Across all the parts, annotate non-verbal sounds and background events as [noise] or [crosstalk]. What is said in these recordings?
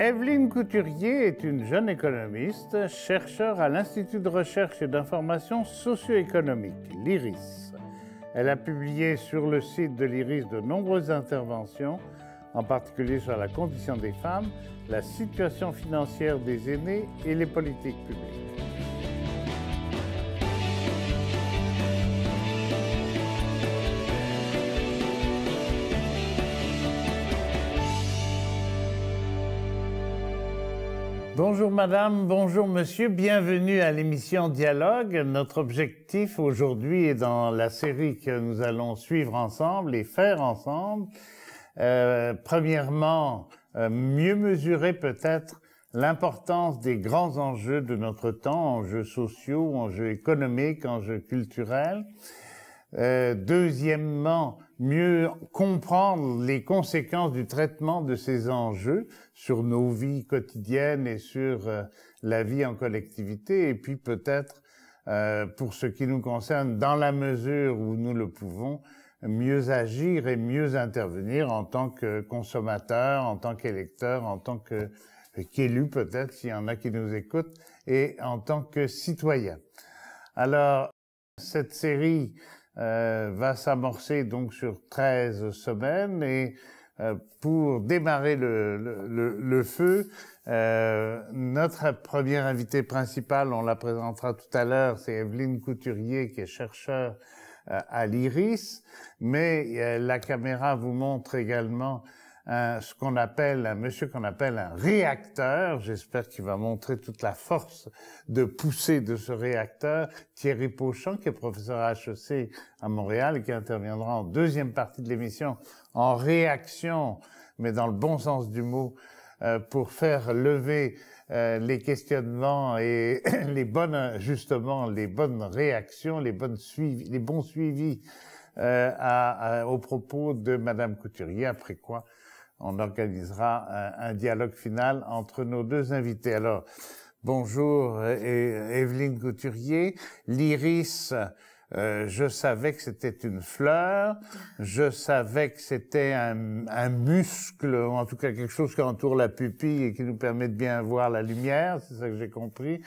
Evelyne Couturier est une jeune économiste, chercheure à l'Institut de recherche et d'information socio-économique, l'IRIS. Elle a publié sur le site de l'IRIS de nombreuses interventions, en particulier sur la condition des femmes, la situation financière des aînés et les politiques publiques. Bonjour madame, bonjour monsieur, bienvenue à l'émission Dialogue. Notre objectif aujourd'hui est dans la série que nous allons suivre ensemble et faire ensemble. Euh, premièrement, euh, mieux mesurer peut-être l'importance des grands enjeux de notre temps, enjeux sociaux, enjeux économiques, enjeux culturels. Euh, deuxièmement, mieux comprendre les conséquences du traitement de ces enjeux sur nos vies quotidiennes et sur euh, la vie en collectivité, et puis peut-être, euh, pour ce qui nous concerne, dans la mesure où nous le pouvons, mieux agir et mieux intervenir en tant que consommateur, en tant qu'électeur, en tant que euh, qu'élu peut-être, s'il y en a qui nous écoutent, et en tant que citoyen. Alors, cette série euh, va s'amorcer donc sur 13 semaines et euh, pour démarrer le, le, le feu, euh, notre première invitée principale, on la présentera tout à l'heure, c'est Evelyne Couturier qui est chercheur euh, à l'IRIS, mais la caméra vous montre également un, euh, ce qu'on appelle, un monsieur qu'on appelle un réacteur. J'espère qu'il va montrer toute la force de poussée de ce réacteur. Thierry Pochon, qui est professeur à HEC à Montréal et qui interviendra en deuxième partie de l'émission en réaction, mais dans le bon sens du mot, euh, pour faire lever euh, les questionnements et [coughs] les bonnes, justement, les bonnes réactions, les suivi, les bons suivis euh, à, aux propos de Madame Couturier. Après quoi, on organisera un, dialogue final entre nos deux invités. Alors, bonjour et, euh, Evelyne Couturier, l'iris. Euh, je savais que c'était une fleur, je savais que c'était un, un, muscle, ou en tout cas quelque chose qui entoure la pupille et qui nous permet de bien voir la lumière, c'est ça que j'ai compris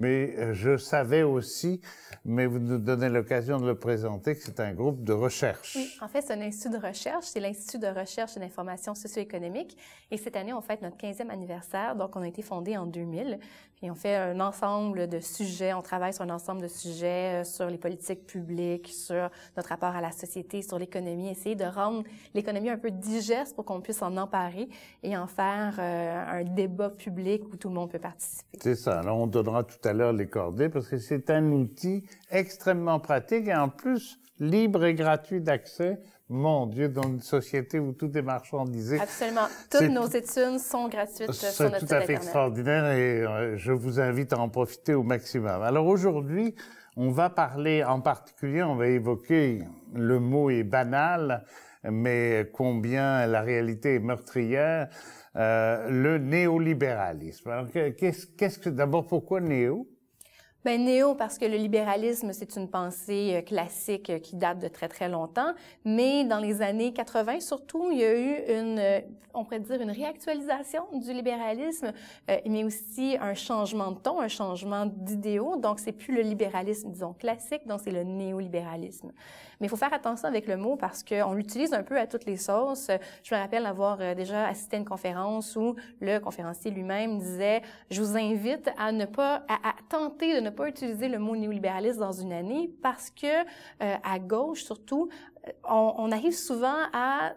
mais euh, je savais aussi, mais vous nous donnez l'occasion de le présenter, que c'est un groupe de recherche. Oui, en fait, c'est un institut de recherche, c'est l'Institut de recherche et d'information socio-économique, et cette année, on fête notre 15e anniversaire, donc on a été fondé en 2000. Et on fait un ensemble de sujets, on travaille sur un ensemble de sujets, euh, sur les politiques publiques, sur notre rapport à la société, sur l'économie, essayer de rendre l'économie un peu digeste pour qu'on puisse en emparer et en faire euh, un débat public où tout le monde peut participer. C'est ça. Alors on donnera tout à l'heure les cordées parce que c'est un outil extrêmement pratique et en plus libre et gratuit d'accès mon Dieu, dans une société où tout est marchandisé. Absolument. Toutes nos études sont gratuites sur notre site C'est tout à fait extraordinaire et euh, je vous invite à en profiter au maximum. Alors aujourd'hui, on va parler en particulier, on va évoquer, le mot est banal, mais combien la réalité est meurtrière, euh, le néolibéralisme. Alors qu'est-ce que, d'abord, pourquoi néo? Ben néo parce que le libéralisme c'est une pensée euh, classique euh, qui date de très très longtemps, mais dans les années 80 surtout, il y a eu une euh, on pourrait dire une réactualisation du libéralisme mais aussi un changement de ton, un changement d'idéaux, donc c'est plus le libéralisme disons classique, donc c'est le néolibéralisme. Mais il faut faire attention avec le mot parce qu'on l'utilise un peu à toutes les sauces. Je me rappelle avoir euh, déjà assisté à une conférence où le conférencier lui-même disait, je vous invite à ne pas, à, tenter de ne pas utiliser le mot néolibéralisme dans une année parce que euh, à gauche surtout, euh, on, on arrive souvent à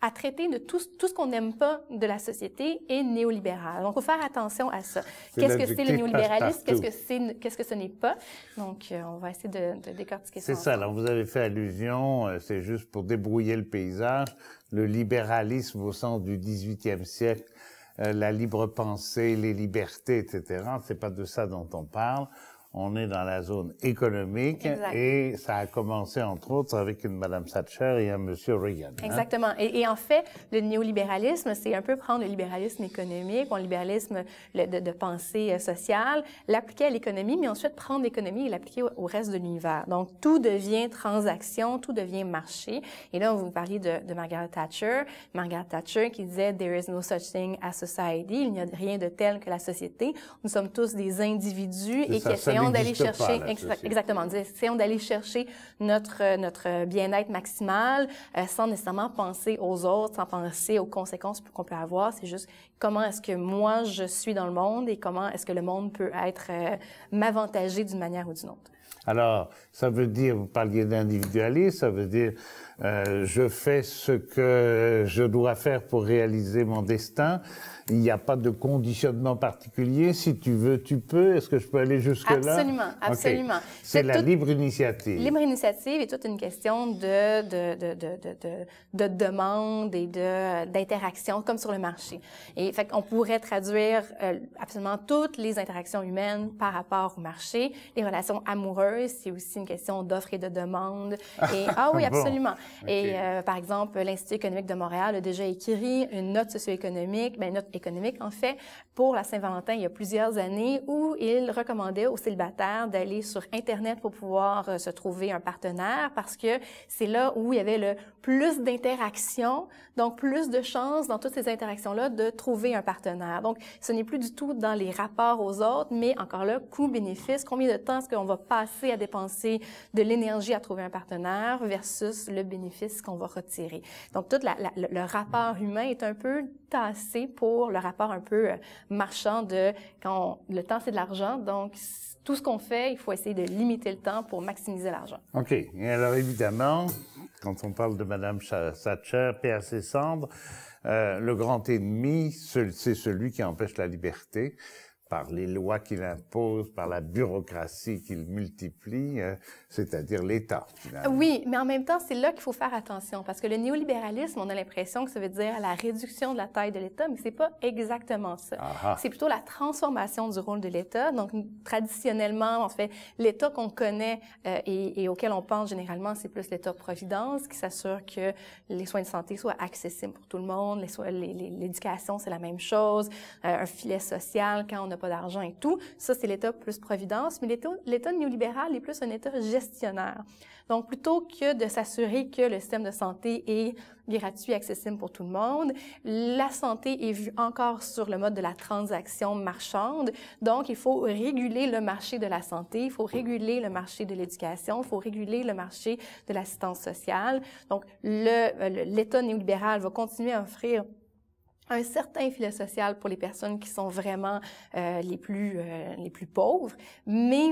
à traiter de tout, tout ce qu'on n'aime pas de la société est néolibéral. Donc, il faut faire attention à ça. Qu'est-ce que c'est le néolibéralisme? Qu'est-ce que c'est, qu'est-ce que ce n'est pas? Donc, euh, on va essayer de, de décortiquer ça. C'est ça. Alors, vous avez fait allusion, euh, c'est juste pour débrouiller le paysage, le libéralisme au sens du 18e siècle, euh, la libre pensée, les libertés, etc. C'est pas de ça dont on parle on est dans la zone économique et ça a commencé entre autres avec une Madame Thatcher et un Monsieur Reagan. Hein. Exactement. Et, en fait, le néolibéralisme, c'est un peu prendre le libéralisme économique, le libéralisme de, pensée euh, sociale, l'appliquer à l'économie, mais ensuite prendre l'économie et l'appliquer au, reste de l'univers. Donc tout devient transaction, tout devient marché. Et là, vous parliez de, de Margaret Thatcher, Margaret Thatcher qui disait "There is no such thing as society", il n'y a rien de tel que la société. Nous sommes tous des individus et qui d'aller chercher, exactement, d'aller chercher notre, euh, notre euh, bien-être maximal euh, sans nécessairement penser aux autres, sans penser aux conséquences qu'on peut avoir. C'est juste comment est-ce que moi je suis dans le monde et comment est-ce que le monde peut être m'avantager d'une manière ou d'une autre. Alors, ça veut dire, vous parliez d'individualisme, ça veut dire euh, je fais ce que je dois faire pour réaliser mon destin. Il n'y a pas de conditionnement particulier. Si tu veux, tu peux. Est-ce que je peux aller jusque-là? Absolument, absolument. C'est la libre initiative. Libre initiative est toute une question de, de, de, de, de demande et d'interaction, comme sur le marché. Et fait on pourrait traduire euh, absolument toutes les interactions humaines par rapport au marché, les relations amoureuses, c'est aussi une question d'offre et de demande. Ah, et, ah oui, [laughs] absolument. Et euh, par exemple, l'Institut économique de Montréal a déjà écrit une note socio-économique, ben, une note économique en fait, pour la Saint-Valentin il y a plusieurs années où il recommandait aux célibataires d'aller sur Internet pour pouvoir euh, se trouver un partenaire parce que c'est là où il y avait le plus d'interactions, donc plus de chances dans toutes ces interactions-là de trouver un partenaire. Donc, ce n'est plus du tout dans les rapports aux autres, mais encore là, coût-bénéfice, combien de temps est-ce qu'on va passer à dépenser de l'énergie à trouver un partenaire versus le bénéfice qu'on va retirer. Donc, tout le rapport humain est un peu tassé pour le rapport un peu euh, marchand de quand le temps, c'est de l'argent. Donc, tout ce qu'on fait, il faut essayer de limiter le temps pour maximiser l'argent. OK. Et alors, évidemment, quand on parle de Mme Thatcher, Pierre Cendre, euh, le grand ennemi, c'est celui qui empêche la liberté par les lois qu'il impose, par la bureaucratie qu'il multiplie, hein, c'est-à-dire l'État. Oui, mais en même temps, c'est là qu'il faut faire attention, parce que le néolibéralisme, on a l'impression que ça veut dire la réduction de la taille de l'État, mais c'est pas exactement ça. C'est plutôt la transformation du rôle de l'État. Donc, traditionnellement, en fait, l'État qu'on connaît euh, et, et, auquel on pense généralement, c'est plus l'État-providence qui s'assure que les soins de santé soient accessibles pour tout le monde, l'éducation, les, l'éducation c'est la même chose, euh, un filet social quand on a pas d'argent et tout. Ça, c'est l'État plus providence, mais l'État néolibéral est plus un État gestionnaire. Donc, plutôt que de s'assurer que le système de santé est gratuit, et accessible pour tout le monde, la santé est vue encore sur le mode de la transaction marchande. Donc, il faut réguler le marché de la santé, il faut réguler le marché de l'éducation, il faut réguler le marché de l'assistance sociale. Donc, euh, l'État néolibéral va continuer à offrir un certain filet social pour les personnes qui sont vraiment euh, les plus euh, les plus pauvres, mais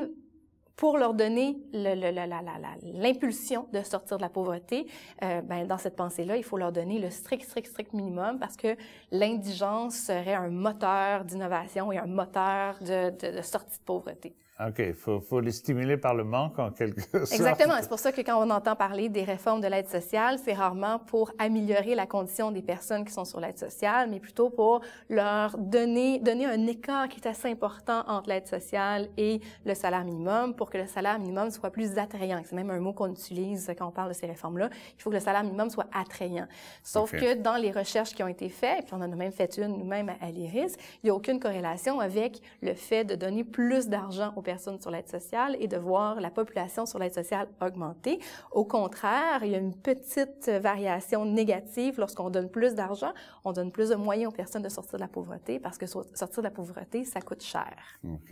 pour leur donner l'impulsion de sortir de la pauvreté, euh, ben, dans cette pensée-là, il faut leur donner le strict, strict, strict minimum parce que l'indigence serait un moteur d'innovation et un moteur de, de, de sortie de pauvreté. OK, il faut, les stimuler par le manque en quelque [laughs] sorte. Exactement. C'est pour ça que quand on entend parler des réformes de l'aide sociale, c'est rarement pour améliorer la condition des personnes qui sont sur l'aide sociale, mais plutôt pour leur donner, donner un écart qui est assez important entre l'aide sociale et le salaire minimum pour que le salaire minimum soit plus attrayant. C'est même un mot qu'on utilise quand on parle de ces réformes-là. Il faut que le salaire minimum soit attrayant. Sauf que dans les recherches qui ont été faites, puis on en a même fait une nous-mêmes à l'IRIS, il n'y a aucune corrélation avec le fait de donner plus d'argent aux personnes sur l'aide sociale et de voir la population sur l'aide sociale augmenter. Au contraire, il y a une petite variation négative lorsqu'on donne plus d'argent, on donne plus de moyens aux personnes de sortir de la pauvreté parce que sortir de la pauvreté, ça coûte cher. OK.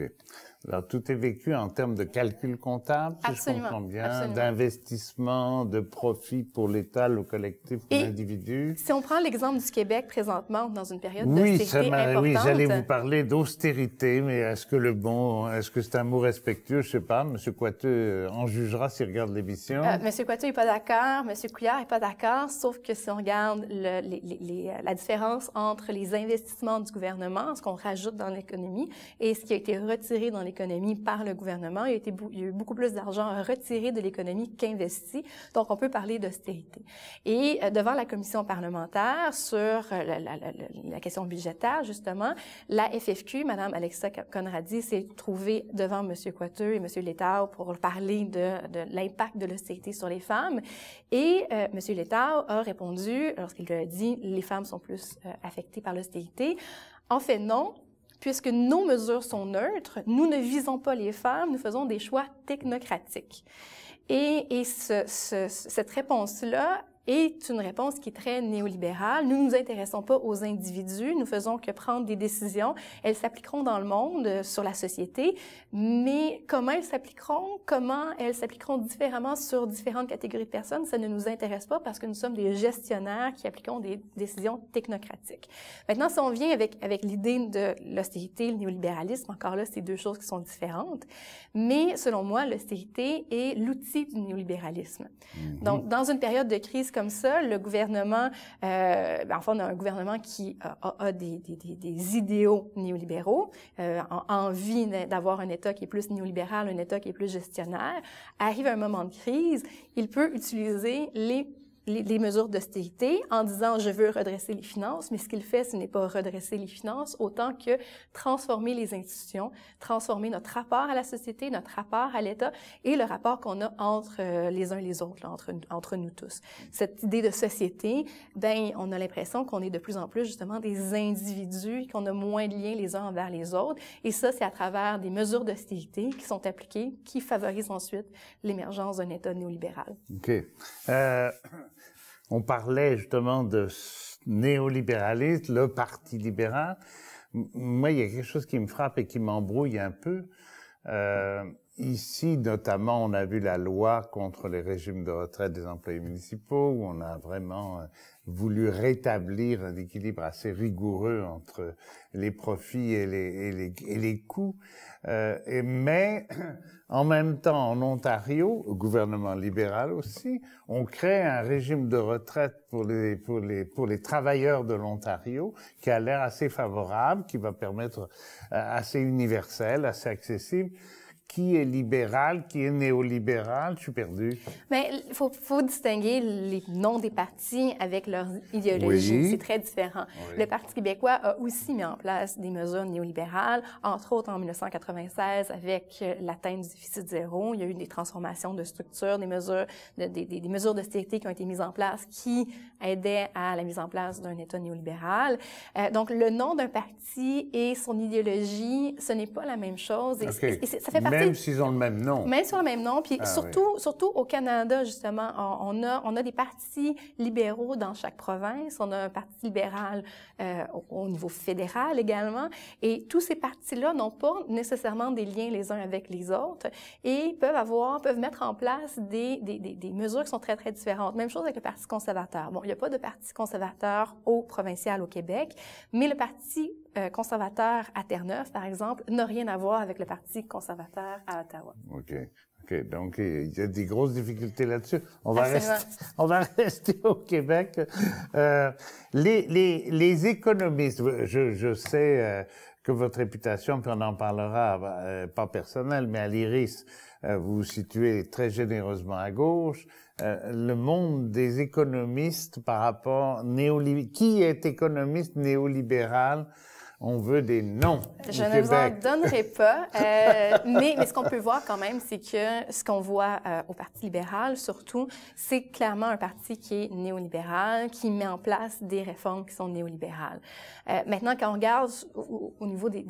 Alors tout est vécu en termes de calcul comptable, si je comprends bien, d'investissement, de profit pour l'État, le collectif, pour l'individu. Si on prend l'exemple du Québec présentement, dans une période oui, d'austérité importante. Oui, j'allais vous parler d'austérité, mais est-ce que le bon, est-ce que c'est un mot respectueux, je sais pas. Monsieur Coiteux euh, en jugera s'il regarde l'émission. M. Euh, Monsieur Coiteux est pas d'accord, Monsieur Couillard est pas d'accord, sauf que si on regarde euh, la différence entre les investissements du gouvernement, ce qu'on rajoute dans l'économie, et ce qui a été retiré dans l'économie économie par le gouvernement. Il y a, eu beaucoup plus d'argent retiré de l'économie qu'investi. Donc, on peut parler d'austérité. Et euh, devant la commission parlementaire sur euh, la, question budgétaire, justement, la FFQ, Madame Alexa Conradi, s'est trouvée devant Monsieur Coiteux et Monsieur Lettau pour parler de, de l'impact de l'austérité sur les femmes. Et euh, Monsieur a répondu, lorsqu'il a dit « les femmes sont plus euh, affectées par l'austérité », en fait, non, Puisque nos mesures sont neutres, nous ne visons pas les femmes, nous faisons des choix technocratiques. Et, cette réponse-là, est une réponse qui est très néolibérale. Nous ne nous intéressons pas aux individus, nous faisons que prendre des décisions. Elles s'appliqueront dans le monde, euh, sur la société, mais comment elles s'appliqueront, comment elles s'appliqueront différemment sur différentes catégories de personnes, ça ne nous intéresse pas parce que nous sommes des gestionnaires qui appliquons des décisions technocratiques. Maintenant, si on vient avec, avec l'idée de l'austérité, le néolibéralisme, encore là, c'est deux choses qui sont différentes, mais selon moi, l'austérité est l'outil du néolibéralisme. Mm-hmm. Donc, dans une période de crise comme ça, le gouvernement, euh, ben, enfin, on a un gouvernement qui euh, a, des, idéaux néolibéraux, euh, envie d'avoir un État qui est plus néolibéral, un État qui est plus gestionnaire, arrive à un moment de crise, il peut utiliser les les, mesures d'austérité en disant je veux redresser les finances, mais ce qu'il fait, ce n'est pas redresser les finances autant que transformer les institutions, transformer notre rapport à la société, notre rapport à l'État et le rapport qu'on a entre euh, les uns et les autres, entre, entre nous tous. Cette idée de société, ben on a l'impression qu'on est de plus en plus justement des individus, qu'on a moins de liens les uns envers les autres, et ça, c'est à travers des mesures d'austérité qui sont appliquées, qui favorisent ensuite l'émergence d'un État néolibéral. OK. Euh on parlait justement de néolibéralisme, le parti libéral. Moi, il y a quelque chose qui me frappe et qui m'embrouille un peu. Euh, ici, notamment, on a vu la loi contre les régimes de retraite des employés municipaux, où on a vraiment euh, voulu rétablir un équilibre assez rigoureux entre les profits et les, coûts. Euh, mais [clears throat] En même temps, en Ontario, au gouvernement libéral aussi, on crée un régime de retraite pour les, travailleurs de l'Ontario qui a l'air assez favorable, qui va permettre euh, assez universel, assez accessible qui est libéral, qui est néolibéral? Je suis perdue. Mais il faut, faut, distinguer les noms des partis avec leur idéologie. C'est très différent. Le Parti québécois a aussi mis en place des mesures néolibérales, entre autres en 1996 avec euh, l'atteinte du déficit zéro. Il y a eu des transformations de structure, des mesures des, mesures d'austérité qui ont été mises en place qui aidaient à la mise en place d'un État néolibéral. Euh, donc, le nom d'un parti et son idéologie, ce n'est pas la même chose. ça fait partie même s'ils ont le même nom. Même s'ils ont le même nom. Puis ah surtout, surtout au Canada, justement, on, a, on a des partis libéraux dans chaque province. On a un parti libéral euh, au, niveau fédéral également. Et tous ces partis-là n'ont pas nécessairement des liens les uns avec les autres et peuvent avoir, peuvent mettre en place des, des, des, des mesures qui sont très, très différentes. Même chose avec le Parti conservateur. Bon, il n'y a pas de Parti conservateur au provincial au Québec, mais le Parti euh, conservateur à Terre-Neuve, par exemple, n'a rien à voir avec le Parti conservateur à Ottawa. OK. OK. Donc, il y a des grosses difficultés là-dessus. On, va rester, [laughs] on va rester au Québec. Euh, les, les, les, économistes, je, je sais euh, que votre réputation, puis on en parlera, euh, pas personnelle, mais à l'IRIS, euh, vous vous situez très généreusement à gauche. le monde des économistes par rapport néolibéral. Qui est économiste néolibéral on veut des noms. Je ne vous en donnerai pas. Euh, [laughs] mais, ce qu'on peut voir quand même, c'est que ce qu'on voit euh, au Parti libéral, surtout, c'est clairement un parti qui est néolibéral, qui met en place des réformes qui sont néolibérales. Euh, maintenant, quand on regarde au, niveau des,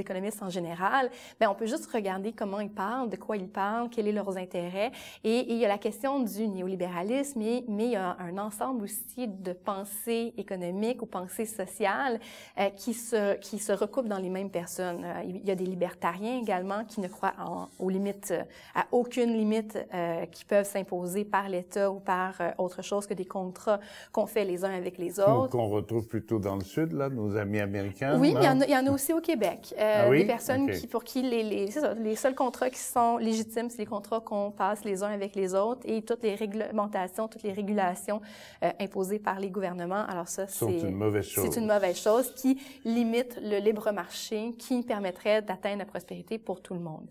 économistes en général, ben, on peut juste regarder comment ils parlent, de quoi ils parlent, quels sont leurs intérêts. Et, il y a la question du néolibéralisme, mais, mais il y a un ensemble aussi de pensées économiques ou pensées sociales qui se qui se recoupent dans les mêmes personnes. Euh, il y a des libertariens également qui ne croient aux limites, euh, à aucune limite euh, qui peuvent s'imposer par l'État ou par autre chose que des contrats qu'on fait les uns avec les autres. Qu'on retrouve plutôt dans le Sud, là, nos amis américains. Oui, il y, en a, il y, en a, aussi au Québec. Ah des personnes qui, pour qui les, les, les seuls contrats qui sont légitimes, c'est les contrats qu'on passe les uns avec les autres et toutes les réglementations, toutes les régulations imposées par les gouvernements. Alors ça, c'est une mauvaise chose. C'est une mauvaise chose qui limite limite le libre marché qui permettrait d'atteindre la prospérité pour tout le monde.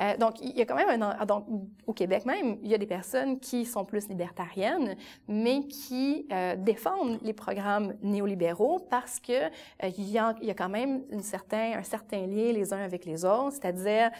Euh, donc, il y a quand même un... Ah, donc, au Québec même, il y a des personnes qui sont plus libertariennes, mais qui euh, défendent les programmes néolibéraux parce que euh, il, y a, il, quand même une certain, un certain lien les uns avec les autres, c'est-à-dire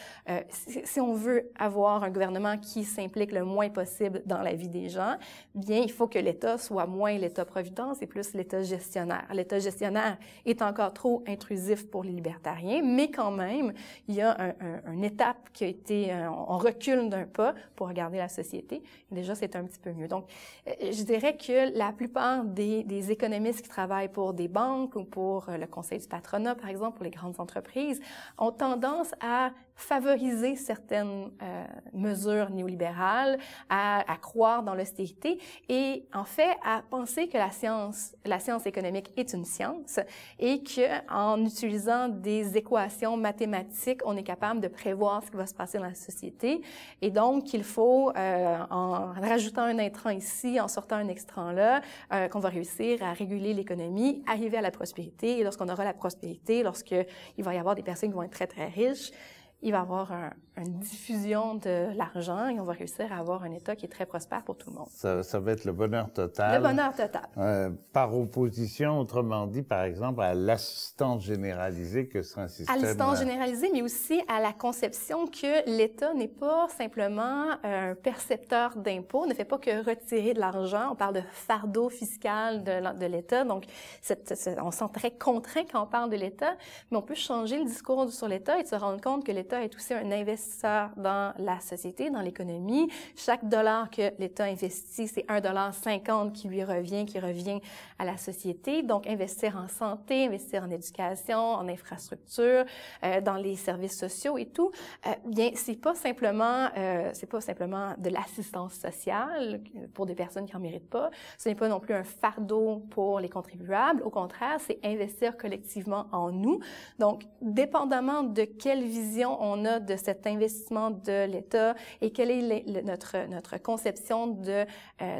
si, si on veut avoir un gouvernement qui s'implique le moins possible dans la vie des gens, bien, il faut que l'État soit moins l'État-providence et plus l'État gestionnaire. L'État gestionnaire est encore trop intrusif pour les libertariens, mais quand même, il y a un, une étape qui a été, euh, on recule d'un pas pour regarder la société. Déjà, c'est un petit peu mieux. Donc, euh, je dirais que la plupart des économistes qui travaillent pour des banques ou pour euh, le conseil du patronat, par exemple, pour les grandes entreprises, ont tendance à favoriser certaines euh, mesures néolibérales, à, croire dans l'austérité et en fait à penser que la science, la science économique est une science et que en utilisant des équations mathématiques, on est capable de prévoir ce qui va se passer dans la société et donc qu'il faut euh, en rajoutant un intrant ici, en sortant un extrant là, euh, qu'on va réussir à réguler l'économie, arriver à la prospérité et lorsqu'on aura la prospérité, lorsque il va y avoir des personnes qui vont être très très riches, il va voir un, une diffusion de l'argent et on va réussir à avoir un État qui est très prospère pour tout le monde. Ça, va être le bonheur total. Le bonheur total. Euh, par opposition, autrement dit, par exemple, à l'assistance généralisée que serait un système... À l'assistance euh, généralisée, mais aussi à la conception que l'État n'est pas simplement un percepteur d'impôts, ne fait pas que retirer de l'argent. On parle de fardeau fiscal de, l'État, donc on on sent très contraint quand on parle de l'État, mais on peut changer le discours sur l'État et se rendre compte que l'État est aussi un investisseur dans la société, dans l'économie. Chaque dollar que l'État investit, c'est 1,50 qui lui revient, qui revient à la société. Donc, investir en santé, investir en éducation, en infrastructure, euh, dans les services sociaux et tout, euh, bien, c'est pas simplement, euh, c'est pas simplement de l'assistance sociale pour des personnes qui en méritent pas. Ce n'est pas non plus un fardeau pour les contribuables. Au contraire, c'est investir collectivement en nous. Donc, dépendamment de quelle vision on a de cette investissement de l'État et quelle est notre, notre conception euh,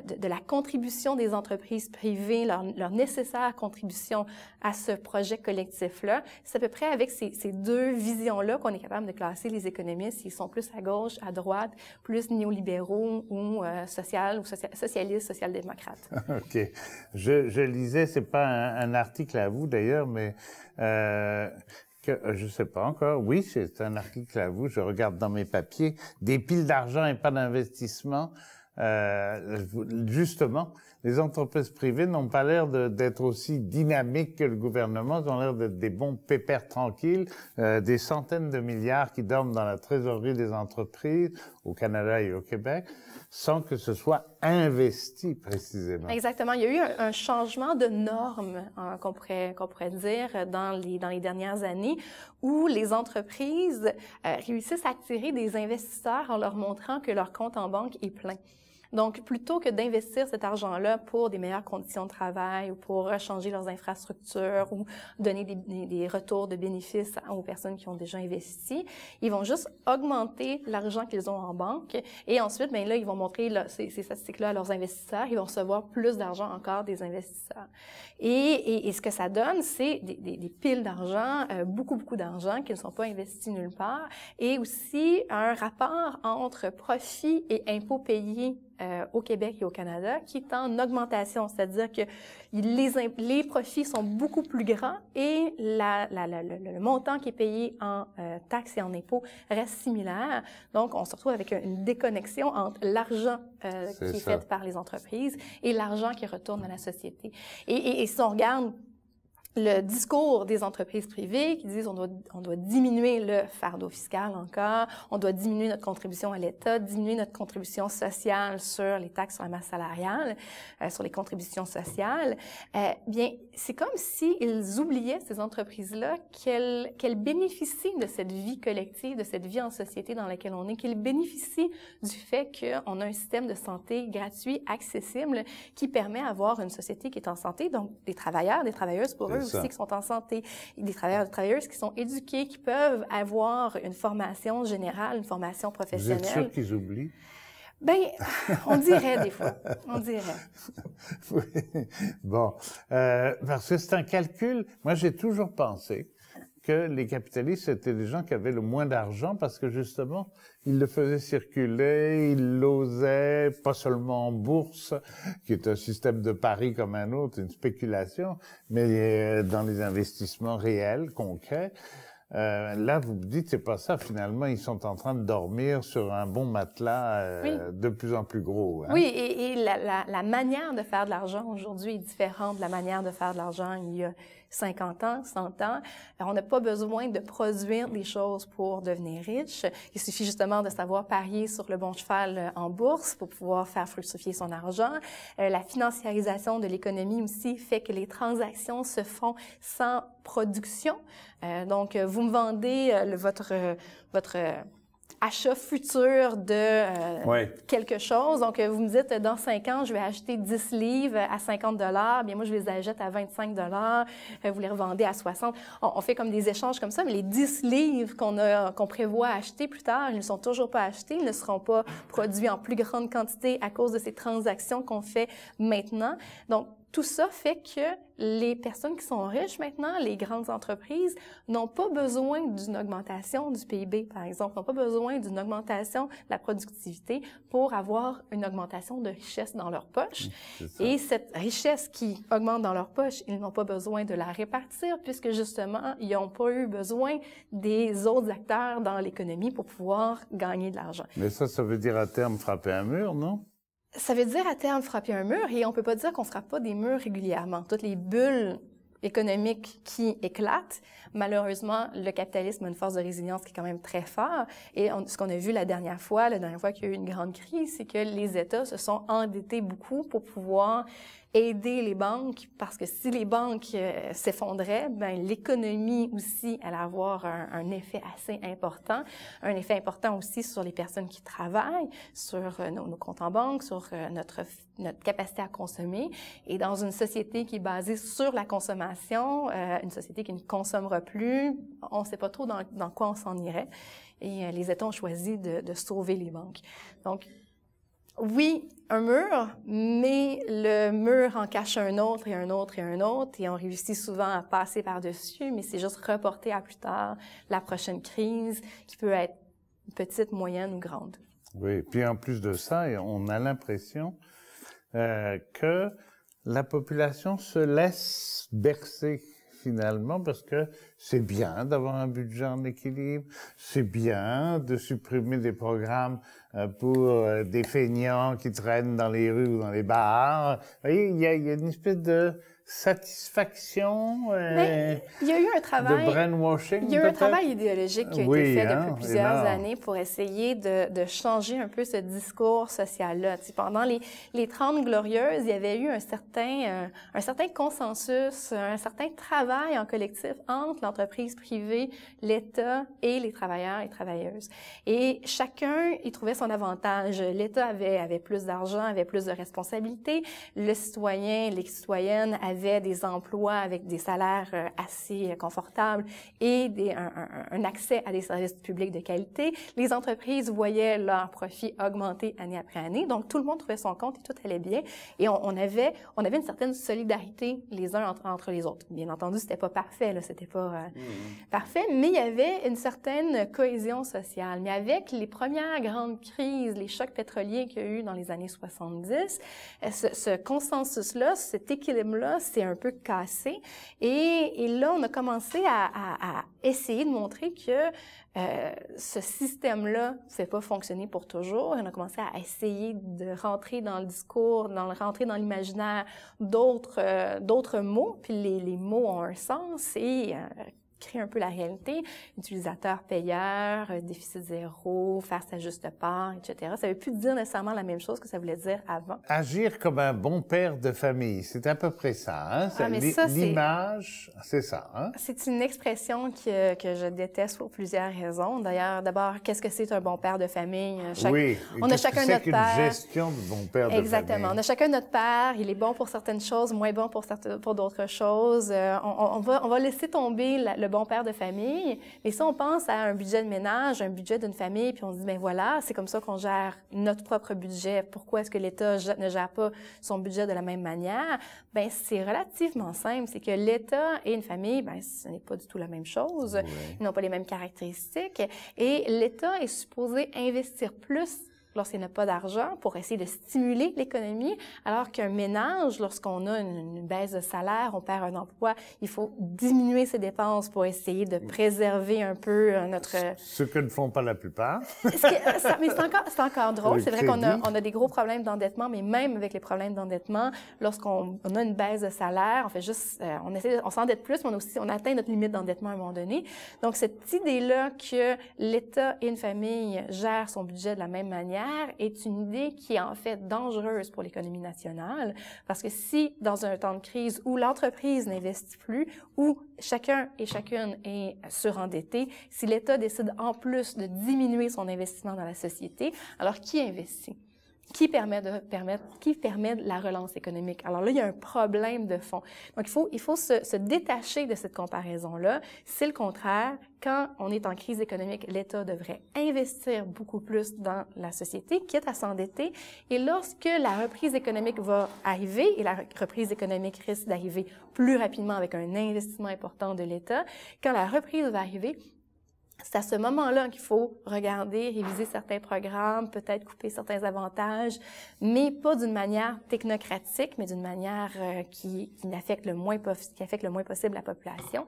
de, de, la contribution des entreprises privées, leur, leur nécessaire contribution à ce projet collectif-là. C'est à peu près avec ces, ces deux visions-là qu'on est capable de classer les économistes. Ils sont plus à gauche, à droite, plus néolibéraux ou euh, social ou socialiste socialistes, social-démocrates. [laughs] OK. Je, je lisais, c'est pas un, article à vous d'ailleurs, mais... Euh, je euh, je sais pas encore. Oui, c'est un article à vous. Je regarde dans mes papiers des piles d'argent et pas d'investissement. Euh, justement, les entreprises privées n'ont pas l'air d'être aussi dynamiques que le gouvernement. Elles ont l'air d'être des bons pépères tranquilles, euh, des centaines de milliards qui dorment dans la trésorerie des entreprises au Canada et au Québec sans que ce soit investi précisément. Exactement. Il y a eu un, changement de normes hein, qu'on pourrait, dire dans les, dans les dernières années où les entreprises euh, réussissent à attirer des investisseurs en leur montrant que leur compte en banque est plein. Donc, plutôt que d'investir cet argent-là pour des meilleures conditions de travail ou pour changer leurs infrastructures ou donner des, des, retours de bénéfices aux personnes qui ont déjà investi, ils vont juste augmenter l'argent qu'ils ont en banque et ensuite, ben là, ils vont montrer là, ces, ces statistiques-là à leurs investisseurs. Ils vont recevoir plus d'argent encore des investisseurs. Et, et, ce que ça donne, c'est des, des, piles d'argent, euh, beaucoup, beaucoup d'argent qui ne sont pas investis nulle part et aussi un rapport entre profit et impôts payés euh, au Québec et au Canada, qui est en augmentation, c'est-à-dire que les, les, profits sont beaucoup plus grands et la, le, montant qui est payé en euh, taxes et en impôts reste similaire. Donc, on se retrouve avec une déconnexion entre l'argent euh, qui est fait par les entreprises et l'argent qui retourne à la société. Et, et, et si on regarde le discours des entreprises privées qui disent on doit, on doit diminuer le fardeau fiscal encore, on doit diminuer notre contribution à l'État, diminuer notre contribution sociale sur les taxes sur la masse salariale, euh, sur les contributions sociales, euh, bien, c'est comme s'ils ils oubliaient, ces entreprises-là, qu'elles qu'elles bénéficient de cette vie collective, de cette vie en société dans laquelle on est, qu'elles bénéficient du fait qu'on a un système de santé gratuit, accessible, qui permet d'avoir une société qui est en santé, donc des travailleurs, des travailleuses pour eux qui sont en santé, des travailleurs et travailleuses qui sont éduqués, qui peuvent avoir une formation générale, une formation professionnelle. Vous êtes sûr qu'ils oublient? Ben, on dirait des fois. On dirait. [laughs] Bon. Euh, parce que c'est un calcul. Moi, j'ai toujours pensé que les capitalistes étaient des gens qui avaient le moins d'argent parce que justement, ils le faisaient circuler, ils l'osaient, pas seulement en bourse, qui est un système de pari comme un autre, une spéculation, mais euh, dans les investissements réels, concrets. Euh, là, vous me dites, c'est pas ça. Finalement, ils sont en train de dormir sur un bon matelas euh, de plus en plus gros. Hein. Oui, et, et la, la, la, manière de faire de l'argent aujourd'hui est différente de la manière de faire de l'argent il y a 50 ans, 100 ans. on n'a pas besoin de produire des choses pour devenir riche. Il suffit justement de savoir parier sur le bon cheval euh, en bourse pour pouvoir faire fructifier son argent. la financiarisation de l'économie aussi fait que les transactions se font sans production. donc, vous vous me vendez euh, le, votre, euh, votre euh, achat futur de quelque chose. Donc, vous me dites, dans cinq ans, je vais acheter 10 livres à 50 dollars. Bien, moi, je les achète à 25 dollars. Vous les revendez à 60. On, fait comme des échanges comme ça, mais les 10 livres qu'on a, qu'on prévoit acheter plus tard, ils ne sont toujours pas achetés. Ils ne seront pas produits en plus grande quantité à cause de ces transactions qu'on fait maintenant. Donc, tout ça fait que les personnes qui sont riches maintenant, les grandes entreprises, n'ont pas besoin d'une augmentation du PIB, par exemple, n'ont pas besoin d'une augmentation de la productivité pour avoir une augmentation de richesse dans leur poche. Et cette richesse qui augmente dans leur poche, ils n'ont pas besoin de la répartir puisque justement, ils n'ont pas eu besoin des autres acteurs dans l'économie pour pouvoir gagner de l'argent. Mais ça, ça veut dire à terme frapper un mur, non? Ça veut dire à terme frapper un mur et on peut pas dire qu'on ne frappe pas des murs régulièrement. Toutes les bulles économiques qui éclatent, Malheureusement, le capitalisme a une force de résilience qui est quand même très forte. Et ce qu'on a vu la dernière fois, la dernière fois qu'il y a eu une grande crise, c'est que les États se sont endettés beaucoup pour pouvoir aider les banques parce que si les banques euh, s'effondraient, ben l'économie aussi allait avoir un, effet assez important, un effet important aussi sur les personnes qui travaillent, sur euh, nos, comptes en banque, sur euh, notre notre capacité à consommer. Et dans une société qui est basée sur la consommation, une société qui ne consommera plus. On ne sait pas trop dans, quoi on s'en irait. Et euh, les États ont choisi de, sauver les banques. Donc, oui, un mur, mais le mur en cache un autre et un autre et un autre, et on réussit souvent à passer par-dessus, mais c'est juste reporter à plus tard la prochaine crise qui peut être petite, moyenne ou grande. Oui, puis en plus de ça, on a l'impression euh, que la population se laisse bercer finalement, parce que c'est bien d'avoir un budget en équilibre, c'est bien de supprimer des programmes euh, pour euh, des feignants qui traînent dans les rues ou dans les bars. Vous voyez, il y a, il y a une espèce de satisfaction. Euh, il y a eu un travail. De Il y a eu un travail idéologique qui a été fait hein, depuis plusieurs années pour essayer de, de, changer un peu ce discours social-là. pendant les, les 30 Glorieuses, il y avait eu un certain, euh, un certain consensus, un certain travail en collectif entre l'entreprise privée, l'État et les travailleurs et travailleuses. Et chacun y trouvait son avantage. L'État avait, avait plus d'argent, avait plus de responsabilités. Le citoyen, les citoyennes avaient des emplois avec des salaires euh, assez euh, confortables et un, accès à des services publics de qualité. Les entreprises voyaient leurs profits augmenter année après année. Donc, tout le monde trouvait son compte et tout allait bien. Et on, avait, on avait une certaine solidarité les uns entre, les autres. Bien entendu, c'était pas parfait, c'était pas euh, mmh. parfait, mais il y avait une certaine cohésion sociale. Mais avec les premières grandes crises, les chocs pétroliers qu'il y a eu dans les années 70, ce, ce consensus-là, cet équilibre-là c'est un peu cassé. Et, là, on a commencé à, essayer de montrer que euh, ce système-là ne pas fonctionner pour toujours. on a commencé à essayer de rentrer dans le discours, dans rentrer dans l'imaginaire d'autres euh, d'autres mots. Puis les, les, mots ont un sens et euh, crée un peu la réalité, utilisateur payeur, euh, déficit zéro, faire sa juste part, etc. Ça ne veut plus dire nécessairement la même chose que ça voulait dire avant. Agir comme un bon père de famille, c'est à peu près ça. Hein? Ah, l'image, c'est ça. Hein? C'est une expression que, que, je déteste pour plusieurs raisons. D'ailleurs, d'abord, qu'est-ce que c'est un bon père de famille? Euh, oui, on a chacun notre une gestion de bon père de famille? Exactement. On a chacun notre père. Il est bon pour certaines choses, moins bon pour, certaines, pour d'autres choses. Euh, on, va, on va laisser tomber le bon père de famille. Mais si on pense à un budget de ménage, un budget d'une famille, puis on se dit, ben voilà, c'est comme ça qu'on gère notre propre budget. Pourquoi est-ce que l'État ne gère pas son budget de la même manière? Ben c'est relativement simple. C'est que l'État et une famille, ben ce n'est pas du tout la même chose. Ils n'ont pas les mêmes caractéristiques. Et l'État est supposé investir plus lorsqu'il n'a pas d'argent pour essayer de stimuler l'économie, alors qu'un ménage, lorsqu'on a une, baisse de salaire, on perd un emploi, il faut diminuer ses dépenses pour essayer de préserver un peu euh, notre... Ce que ne font pas la plupart. ce euh, mais c'est encore, encore, [laughs] drôle. C'est vrai qu'on a, on a des gros problèmes d'endettement, mais même avec les problèmes d'endettement, lorsqu'on a une baisse de salaire, on fait juste... Euh, on essaie, on s'endette plus, mais aussi, on atteint notre limite d'endettement à un moment donné. Donc, cette idée-là que l'État et une famille gèrent son budget de la même manière, est une idée qui est en fait dangereuse pour l'économie nationale, parce que si dans un temps de crise où l'entreprise n'investit plus, où chacun et chacune est surendetté, si l'État décide en plus de diminuer son investissement dans la société, alors qui investit? qui permet de permettre, qui permet la relance économique. Alors là, il y a un problème de fond. Donc il faut, il faut se, se détacher de cette comparaison-là. C'est le contraire. Quand on est en crise économique, l'État devrait investir beaucoup plus dans la société, quitte à s'endetter. Et lorsque la reprise économique va arriver, et la reprise économique risque d'arriver plus rapidement avec un investissement important de l'État, quand la reprise va arriver, c'est à ce moment-là qu'il faut regarder, réviser certains programmes, peut-être couper certains avantages, mais pas d'une manière technocratique, mais d'une manière euh, qui, qui n'affecte le moins qui affecte le moins possible la population.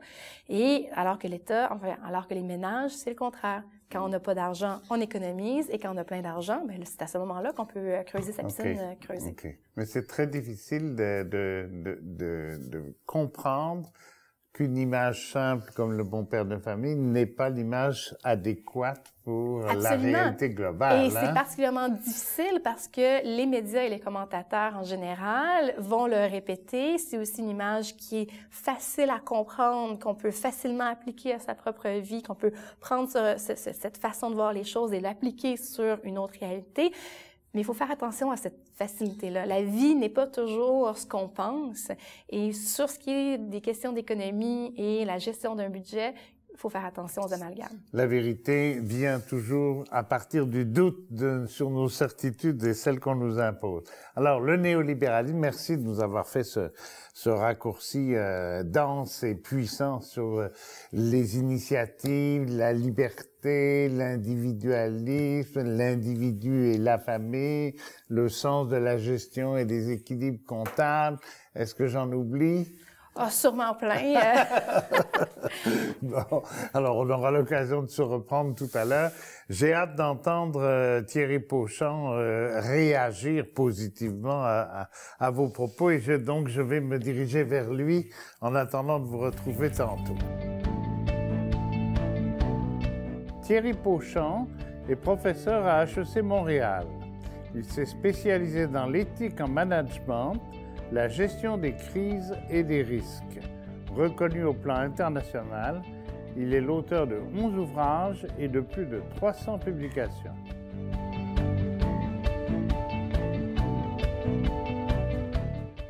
Et alors que l'État, enfin, alors que les ménages, c'est le contraire. Quand on n'a pas d'argent, on économise, et quand on a plein d'argent, ben, c'est à ce moment-là qu'on peut euh, creuser sa piscine euh, creuser. Mais c'est très difficile de, de, de, de comprendre qu'une image simple comme le bon père de famille n'est pas l'image adéquate pour la réalité globale. Et c'est hein? particulièrement difficile parce que les médias et les commentateurs en général vont le répéter. C'est aussi une image qui est facile à comprendre, qu'on peut facilement appliquer à sa propre vie, qu'on peut prendre cette façon de voir les choses et l'appliquer sur une autre réalité. Mais il faut faire attention à cette facilité-là. La vie n'est pas toujours ce qu'on pense. Et sur ce qui est des questions d'économie et la gestion d'un budget, il faut faire attention aux amalgames. La vérité vient toujours à partir du doute de, sur nos certitudes et celles qu'on nous impose. Alors, le néolibéralisme, merci de nous avoir fait ce, ce raccourci euh, dense et puissant sur euh, les initiatives, la liberté, l'individualisme, l'individu et la famille, le sens de la gestion et des équilibres comptables. Est-ce que j'en oublie? Oh, sûrement plein. Euh. [laughs] bon, alors on aura l'occasion de se reprendre tout à l'heure. J'ai hâte d'entendre euh, Thierry Pochon euh, réagir positivement à, vos propos et donc je vais me diriger vers lui en attendant de vous retrouver tantôt. Thierry Pochon est professeur à HEC Montréal. Il s'est spécialisé dans l'éthique en management la gestion des crises et des risques. Reconnu au plan international, il est l'auteur de 11 ouvrages et de plus de 300 publications.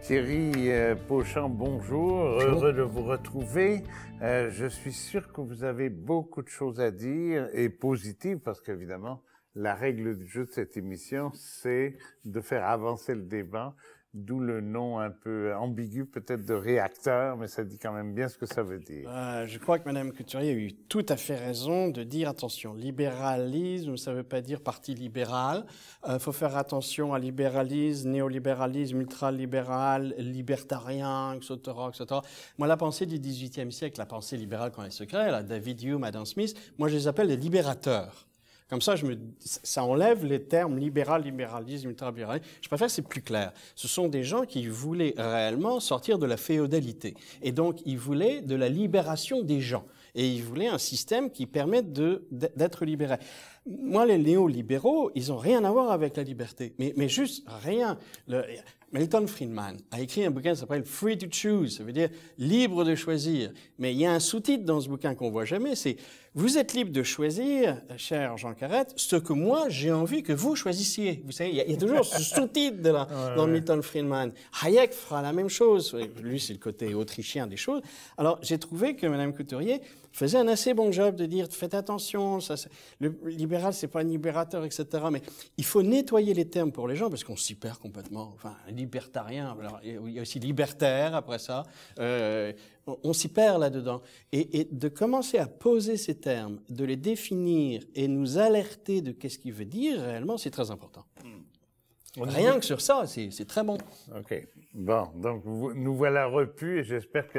Thierry Pochon, euh, bonjour. Heureux de vous retrouver. Euh, je suis sûr que vous avez beaucoup de choses à dire et positives parce qu'évidemment, la règle du jeu de cette émission, c'est de faire avancer le débat D'où le nom un peu ambigu peut-être de réacteur, mais ça dit quand même bien ce que ça veut dire. Euh, je crois que Madame Couturier a eu tout à fait raison de dire attention, libéralisme, ça ne veut pas dire parti libéral. Il euh, faut faire attention à libéralisme, néolibéralisme, ultralibéral, libertarien, etc., etc. Moi, la pensée du XVIIIe siècle, la pensée libérale quand elle se crée, là, David Hume, Adam Smith, moi je les appelle les libérateurs. Comme ça, je me, ça enlève les termes libéral, libéralisme, ultra-libéralisme. Je préfère c'est plus clair. Ce sont des gens qui voulaient réellement sortir de la féodalité. Et donc, ils voulaient de la libération des gens. Et ils voulaient un système qui permette d'être libéré moi, les néolibéraux, ils n'ont rien à voir avec la liberté, mais, juste rien. Le, Milton Friedman a écrit un bouquin qui s'appelle Free to Choose, ça veut dire libre de choisir. Mais il y a un sous-titre dans ce bouquin qu'on voit jamais, c'est Vous êtes libre de choisir, cher Jean Carrette, ce que moi j'ai envie que vous choisissiez. Vous savez, il y a, toujours ce sous-titre dans Milton Friedman. Hayek fera la même chose. Lui, c'est le côté autrichien des choses. Alors, j'ai trouvé que Mme Couturier faisait un assez bon job de dire Faites attention, ça, le c'est pas un libérateur, etc. Mais il faut nettoyer les termes pour les gens parce qu'on s'y perd complètement. Enfin, libertarien, alors, il y a aussi libertaire après ça. Euh, on, s'y perd là-dedans. Et, de commencer à poser ces termes, de les définir et nous alerter de qu'est-ce qu'il veut dire réellement, c'est très important. Hmm. Rien que sur ça, c'est très bon. OK. Bon, donc nous voilà repus et j'espère que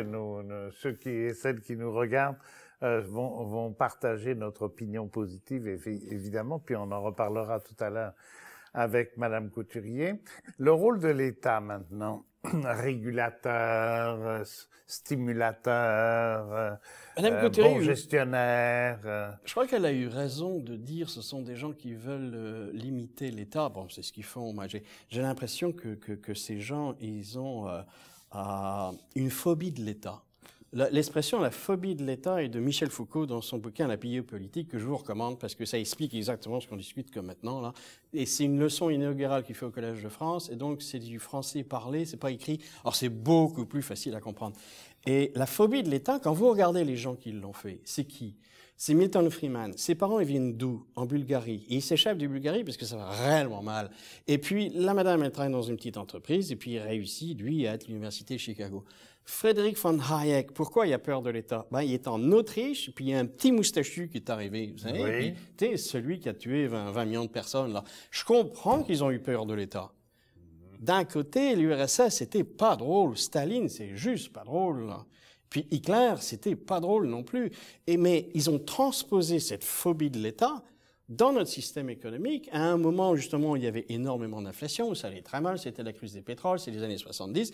ceux qui et celles qui nous regardent euh, vont, partager notre opinion positive, évidemment, puis on en reparlera tout à l'heure avec Madame Couturier. Le rôle de l'État maintenant, [clears throat] régulateur, euh, stimulateur, euh, bon gestionnaire. Je crois qu'elle a eu raison de dire ce sont des gens qui veulent limiter l'État. Bon, c'est ce qu'ils font. j'ai l'impression que, ces gens, ils ont une phobie de l'État. L'expression la phobie de l'État est de Michel Foucault dans son bouquin La politique que je vous recommande parce que ça explique exactement ce qu'on discute comme maintenant là. Et c'est une leçon inaugurale qu'il fait au Collège de France et donc c'est du français parlé, c'est pas écrit. Alors c'est beaucoup plus facile à comprendre. Et la phobie de l'État, quand vous regardez les gens qui l'ont fait, c'est qui c'est Milton Friedman. Ses parents, ils viennent d'où En Bulgarie. Et ils s'échappent du Bulgarie parce que ça va réellement mal. Et puis, la madame, elle travaille dans une petite entreprise et puis il réussit, lui, à être l'université de Chicago. Frédéric von Hayek, pourquoi il a peur de l'État ben, Il est en Autriche, puis il y a un petit moustachu qui est arrivé, vous savez, celui qui a tué 20, millions de personnes. là. Je comprends qu'ils ont eu peur de l'État. D'un côté, l'URSS, c'était pas drôle. Staline, c'est juste pas drôle. Puis Hitler, c'était pas drôle non plus. Et, mais ils ont transposé cette phobie de l'État dans notre système économique, à un moment justement où il y avait énormément d'inflation, où ça allait très mal, c'était la crise des pétroles, c'est les années 70,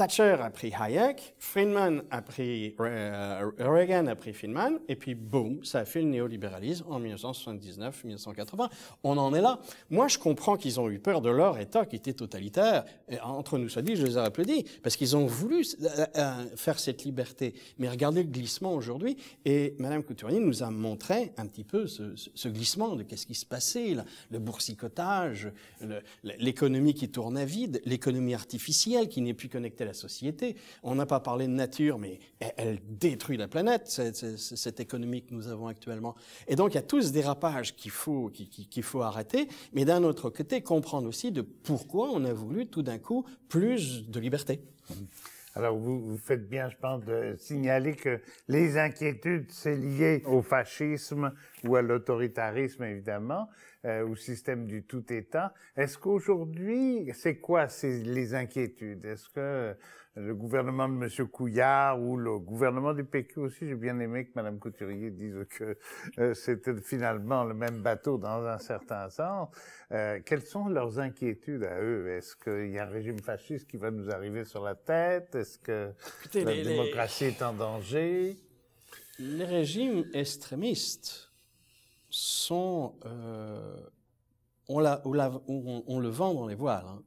Thatcher a pris Hayek, Friedman a pris euh, Reagan a pris Friedman, et puis boum, ça a fait le néolibéralisme en 1979-1980. On en est là. Moi, je comprends qu'ils ont eu peur de leur État qui était totalitaire. entre nous soit dit, je les ai applaudis parce qu'ils ont voulu euh, euh, faire cette liberté. Mais regardez le glissement aujourd'hui. Et Madame Couturier nous a montré un petit peu ce, glissement de qu'est-ce qui se passait là. le boursicotage, l'économie qui tourne à vide, l'économie artificielle qui n'est plus connectée à société. On n'a pas parlé de nature, mais elle, détruit la planète, cette, économie que nous avons actuellement. Et donc, il y a tout ce dérapage qu'il faut, qu'il faut arrêter, mais d'un autre côté, comprendre aussi de pourquoi on a voulu tout d'un coup plus de liberté. Mmh. Alors, vous, vous faites bien, je pense, de signaler que les inquiétudes, c'est lié au fascisme ou à l'autoritarisme, évidemment, euh, au système du tout-État. Est-ce qu'aujourd'hui, c'est quoi ces, les inquiétudes? Est-ce que le gouvernement de M. Couillard ou le gouvernement du PQ aussi. J'ai bien aimé que Mme Couturier dise que euh, c'était finalement le même bateau dans un certain sens. Euh, quelles sont leurs inquiétudes à eux? Est-ce qu'il y a un régime fasciste qui va nous arriver sur la tête? Est-ce que la démocratie est en danger? Les régimes extrémistes sont... Euh, on, on, le vend dans les voiles. Hein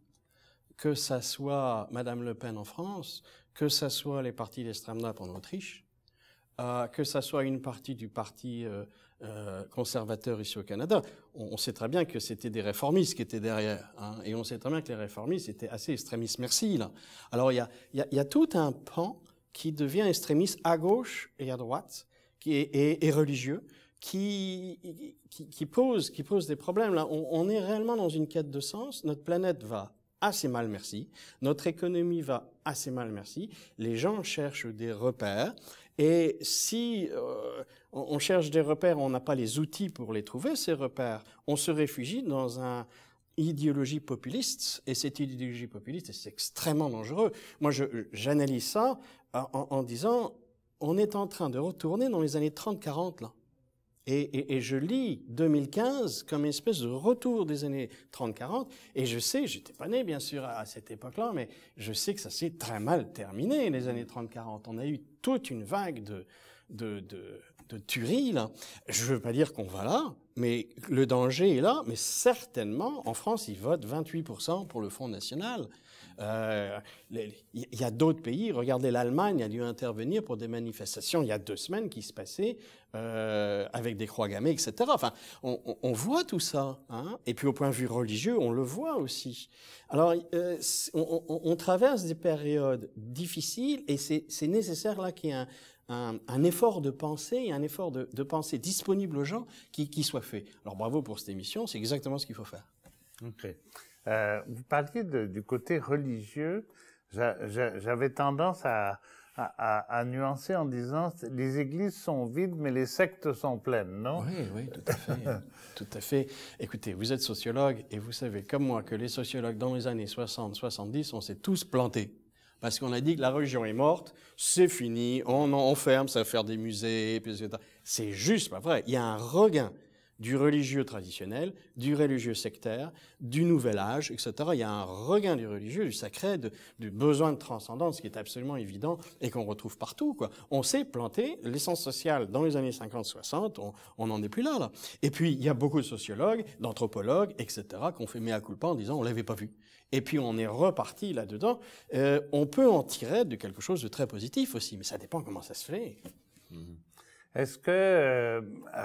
que ça soit Madame Le Pen en France, que ça soit les partis d'extrême droite en Autriche, euh, que ça soit une partie du parti euh, euh, conservateur ici au Canada, on, sait très bien que c'était des réformistes qui étaient derrière, hein, et on sait très bien que les réformistes étaient assez extrémistes. Merci. Là. Alors il y a, tout un pan qui devient extrémiste à gauche et à droite, qui est et, religieux, qui, qui, pose qui pose des problèmes. Là, on est réellement dans une quête de sens. Notre planète va assez mal, merci. Notre économie va assez mal, merci. Les gens cherchent des repères. Et si euh, on cherche des repères, on n'a pas les outils pour les trouver, ces repères. On se réfugie dans une idéologie populiste, et cette idéologie populiste, c'est extrêmement dangereux. Moi, j'analyse ça en, en, disant, on est en train de retourner dans les années 30-40, là. Et, je lis 2015 comme une espèce de retour des années 30-40, et je sais, j'étais pas né bien sûr à, cette époque-là, mais je sais que ça s'est très mal terminé les années 30-40. On a eu toute une vague de, de, de, de tueries Je veux pas dire qu'on va là, mais le danger est là. Mais certainement, en France, ils votent 28% pour le Front National. Euh, il y a d'autres pays. Regardez l'Allemagne a dû intervenir pour des manifestations il y a deux semaines qui se passaient euh, avec des croix gammées, etc. Enfin, on, voit tout ça. Hein. Et puis au point de vue religieux, on le voit aussi. Alors, euh, on, traverse des périodes difficiles et c'est nécessaire là qu'il y ait un, effort de pensée, et un effort de, pensée disponible aux gens qui, qui soit fait. Alors bravo pour cette émission, c'est exactement ce qu'il faut faire. Ok. Euh, vous parliez de, du côté religieux. J'avais tendance à, à, à, nuancer en disant les églises sont vides, mais les sectes sont pleines, non Oui, oui, tout à fait, [laughs] tout à fait. Écoutez, vous êtes sociologue et vous savez comme moi que les sociologues dans les années 60-70, on s'est tous plantés parce qu'on a dit que la religion est morte, c'est fini, on, on ferme, ça va faire des musées, etc. C'est juste pas vrai. Il y a un regain du religieux traditionnel, du religieux sectaire, du nouvel âge, etc. Il y a un regain du religieux, du sacré, du besoin de transcendance qui est absolument évident et qu'on retrouve partout. Quoi. On s'est planté, l'essence sociale dans les années 50-60, on n'en est plus là, Et puis, il y a beaucoup de sociologues, d'anthropologues, etc., qu'on fait mea culpa en disant on l'avait pas vu. Et puis on est reparti là-dedans. Euh, on peut en tirer de quelque chose de très positif aussi, mais ça dépend comment ça se fait. Mmh. Est-ce que euh,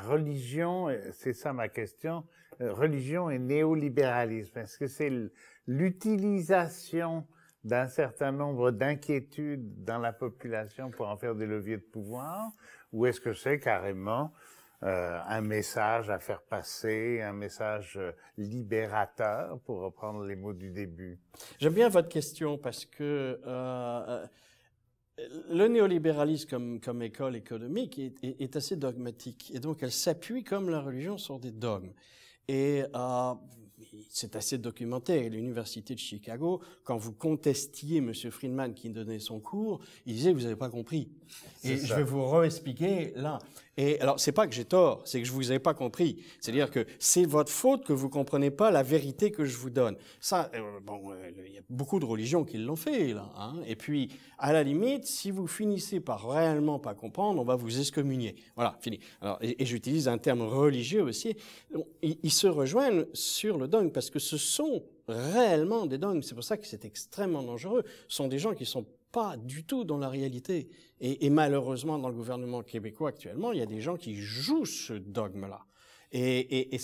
religion, c'est ça ma question, euh, religion et néolibéralisme, est-ce que c'est l'utilisation d'un certain nombre d'inquiétudes dans la population pour en faire des leviers de pouvoir, ou est-ce que c'est carrément euh, un message à faire passer, un message libérateur, pour reprendre les mots du début J'aime bien votre question parce que le néolibéralisme comme, école économique est, assez dogmatique. Et donc, elle s'appuie, comme la religion, sur des dogmes. Et euh, c'est assez documenté. À l'université de Chicago, quand vous contestiez M. Friedman qui donnait son cours, il disait, vous n'avez pas compris. Et je vais vous réexpliquer là. Et alors, c'est pas que j'ai tort, c'est que je vous ai pas compris. C'est-à-dire que c'est votre faute que vous comprenez pas la vérité que je vous donne. Ça, euh, bon, euh, il y a beaucoup de religions qui l'ont fait, là. Hein. Et puis, à la limite, si vous finissez par réellement pas comprendre, on va vous excommunier. Voilà, fini. Alors, et, j'utilise un terme religieux aussi. Ils, se rejoignent sur le dogme parce que ce sont réellement des dogmes. C'est pour ça que c'est extrêmement dangereux. Ce sont des gens qui sont pas du tout dans la réalité. Et, malheureusement, dans le gouvernement québécois actuellement, il y a des gens qui jouent ce dogme-là. Et,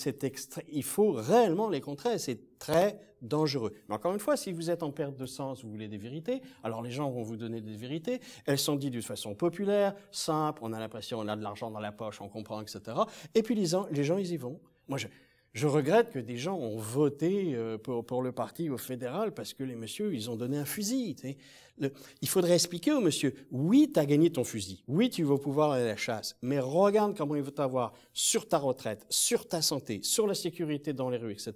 il faut réellement les contrer. C'est très dangereux. Mais encore une fois, si vous êtes en perte de sens, vous voulez des vérités, alors les gens vont vous donner des vérités. Elles sont dites d'une façon populaire, simple. On a l'impression on a de l'argent dans la poche, on comprend, etc. Et puis les gens, les gens ils y vont. Moi, je, je regrette que des gens ont voté euh, pour, le parti au fédéral parce que les messieurs, ils ont donné un fusil. il faudrait expliquer aux messieurs, oui, tu as gagné ton fusil, oui, tu vas pouvoir aller à la chasse, mais regarde comment il va t'avoir sur ta retraite, sur ta santé, sur la sécurité dans les rues, etc.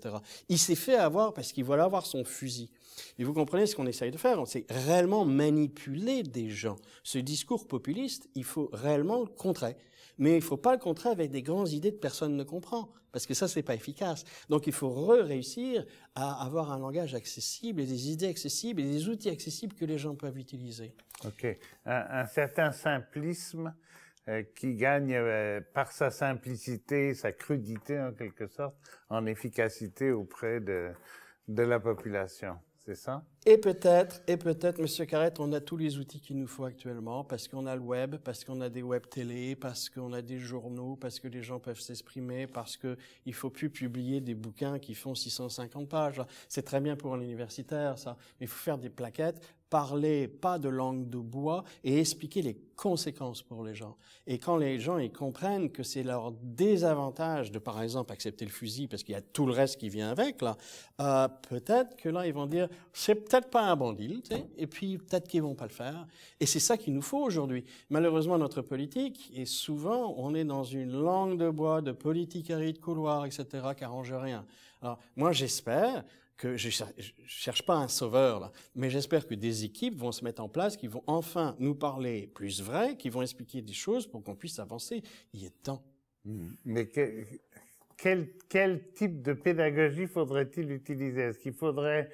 Il s'est fait avoir parce qu'il voulait avoir son fusil. Et vous comprenez ce qu'on essaye de faire, c'est réellement manipuler des gens. Ce discours populiste, il faut réellement le contrer. Mais il ne faut pas le contraire avec des grandes idées que personne ne comprend, parce que ça, c'est pas efficace. Donc, il faut réussir à avoir un langage accessible et des idées accessibles et des outils accessibles que les gens peuvent utiliser. OK. Un, certain simplisme euh, qui gagne euh, par sa simplicité, sa crudité en quelque sorte, en efficacité auprès de, de la population. C'est ça? Et peut-être, et peut-être, Monsieur Carrette, on a tous les outils qu'il nous faut actuellement, parce qu'on a le web, parce qu'on a des web télé, parce qu'on a des journaux, parce que les gens peuvent s'exprimer, parce que il faut plus publier des bouquins qui font 650 pages. C'est très bien pour un universitaire, ça. Mais il faut faire des plaquettes, parler pas de langue de bois et expliquer les conséquences pour les gens. Et quand les gens ils comprennent que c'est leur désavantage de par exemple accepter le fusil parce qu'il y a tout le reste qui vient avec là, euh, peut-être que là ils vont dire c'est peut-être peut-être pas un bon deal, et puis peut-être qu'ils vont pas le faire. Et c'est ça qu'il nous faut aujourd'hui. Malheureusement, notre politique, et souvent, on est dans une langue de bois, de politicarie de couloir, etc., qui arrange rien. Alors, moi, j'espère que je, cherche pas un sauveur là, mais j'espère que des équipes vont se mettre en place, qui vont enfin nous parler plus vrai, qui vont expliquer des choses pour qu'on puisse avancer. Il est temps. Mmh. Mais quel, quel type de pédagogie faudrait-il utiliser Est-ce qu'il faudrait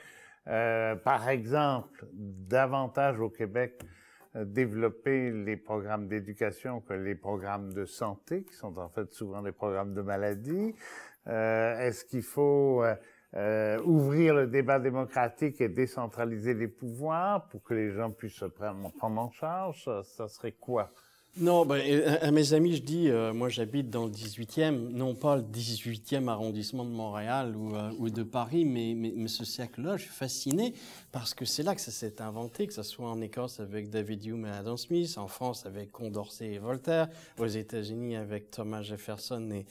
euh, par exemple, davantage au Québec, euh, développer les programmes d'éducation que les programmes de santé, qui sont en fait souvent des programmes de maladie. Euh, est-ce qu'il faut ouvrir le débat démocratique et décentraliser les pouvoirs pour que les gens puissent se prendre, en charge ça serait quoi non, ben, euh, à mes amis, je dis, euh, moi j'habite dans le 18e, non pas le 18e arrondissement de Montréal ou, euh, de Paris, mais, ce siècle-là, je suis fasciné parce que c'est là que ça s'est inventé, que ce soit en Écosse avec David Hume et Adam Smith, en France avec Condorcet et Voltaire, aux États-Unis avec Thomas Jefferson et,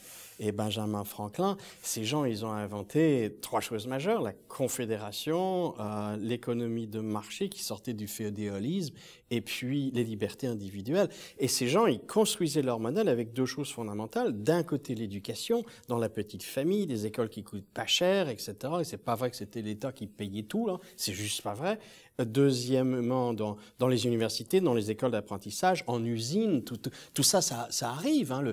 Benjamin Franklin. Ces gens, ils ont inventé trois choses majeures, la confédération, l'économie de marché qui sortait du féodéalisme et puis les libertés individuelles. Et ces gens, ils construisaient leur modèle avec deux choses fondamentales. D'un côté, l'éducation, dans la petite famille, des écoles qui coûtent pas cher, etc. Et c'est pas vrai que c'était l'État qui payait tout, là. Hein. C'est juste pas vrai deuxièmement dans, les universités, dans les écoles d'apprentissage, en usine, tout, ça, ça, arrive. Hein.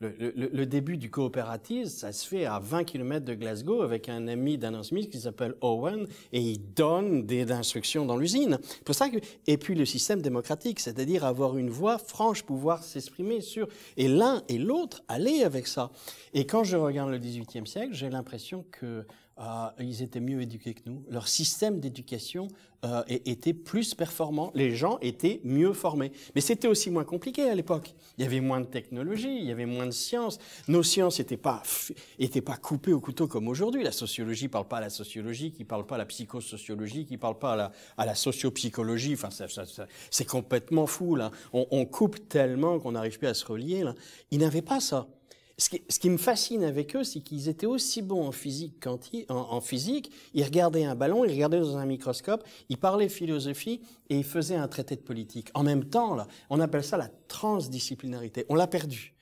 Le, début du coopératisme, ça se fait à 20 km de Glasgow avec un ami d'Anna Smith qui s'appelle Owen et il donne des instructions dans l'usine. Pour ça que, et puis le système démocratique, c'est-à-dire avoir une voix franche, pouvoir s'exprimer sur, et l'un et l'autre aller avec ça. Et quand je regarde le 18e siècle, j'ai l'impression que euh, ils étaient mieux éduqués que nous. Leur système d'éducation euh, était plus performant. Les gens étaient mieux formés. Mais c'était aussi moins compliqué à l'époque. Il y avait moins de technologie, il y avait moins de sciences. Nos sciences n'étaient pas, étaient pas coupées au couteau comme aujourd'hui. La sociologie parle pas à la sociologie, qui parle pas à la psychosociologie, qui parle pas à la, à la sociopsychologie. Enfin, c'est complètement fou là. On, coupe tellement qu'on n'arrive plus à se relier là. Ils n'avaient pas ça ce qui, me fascine avec eux, c'est qu'ils étaient aussi bons en physique qu'en en, physique. Ils regardaient un ballon, ils regardaient dans un microscope, ils parlaient philosophie et ils faisaient un traité de politique. En même temps, là, on appelle ça la transdisciplinarité. On l'a perdue.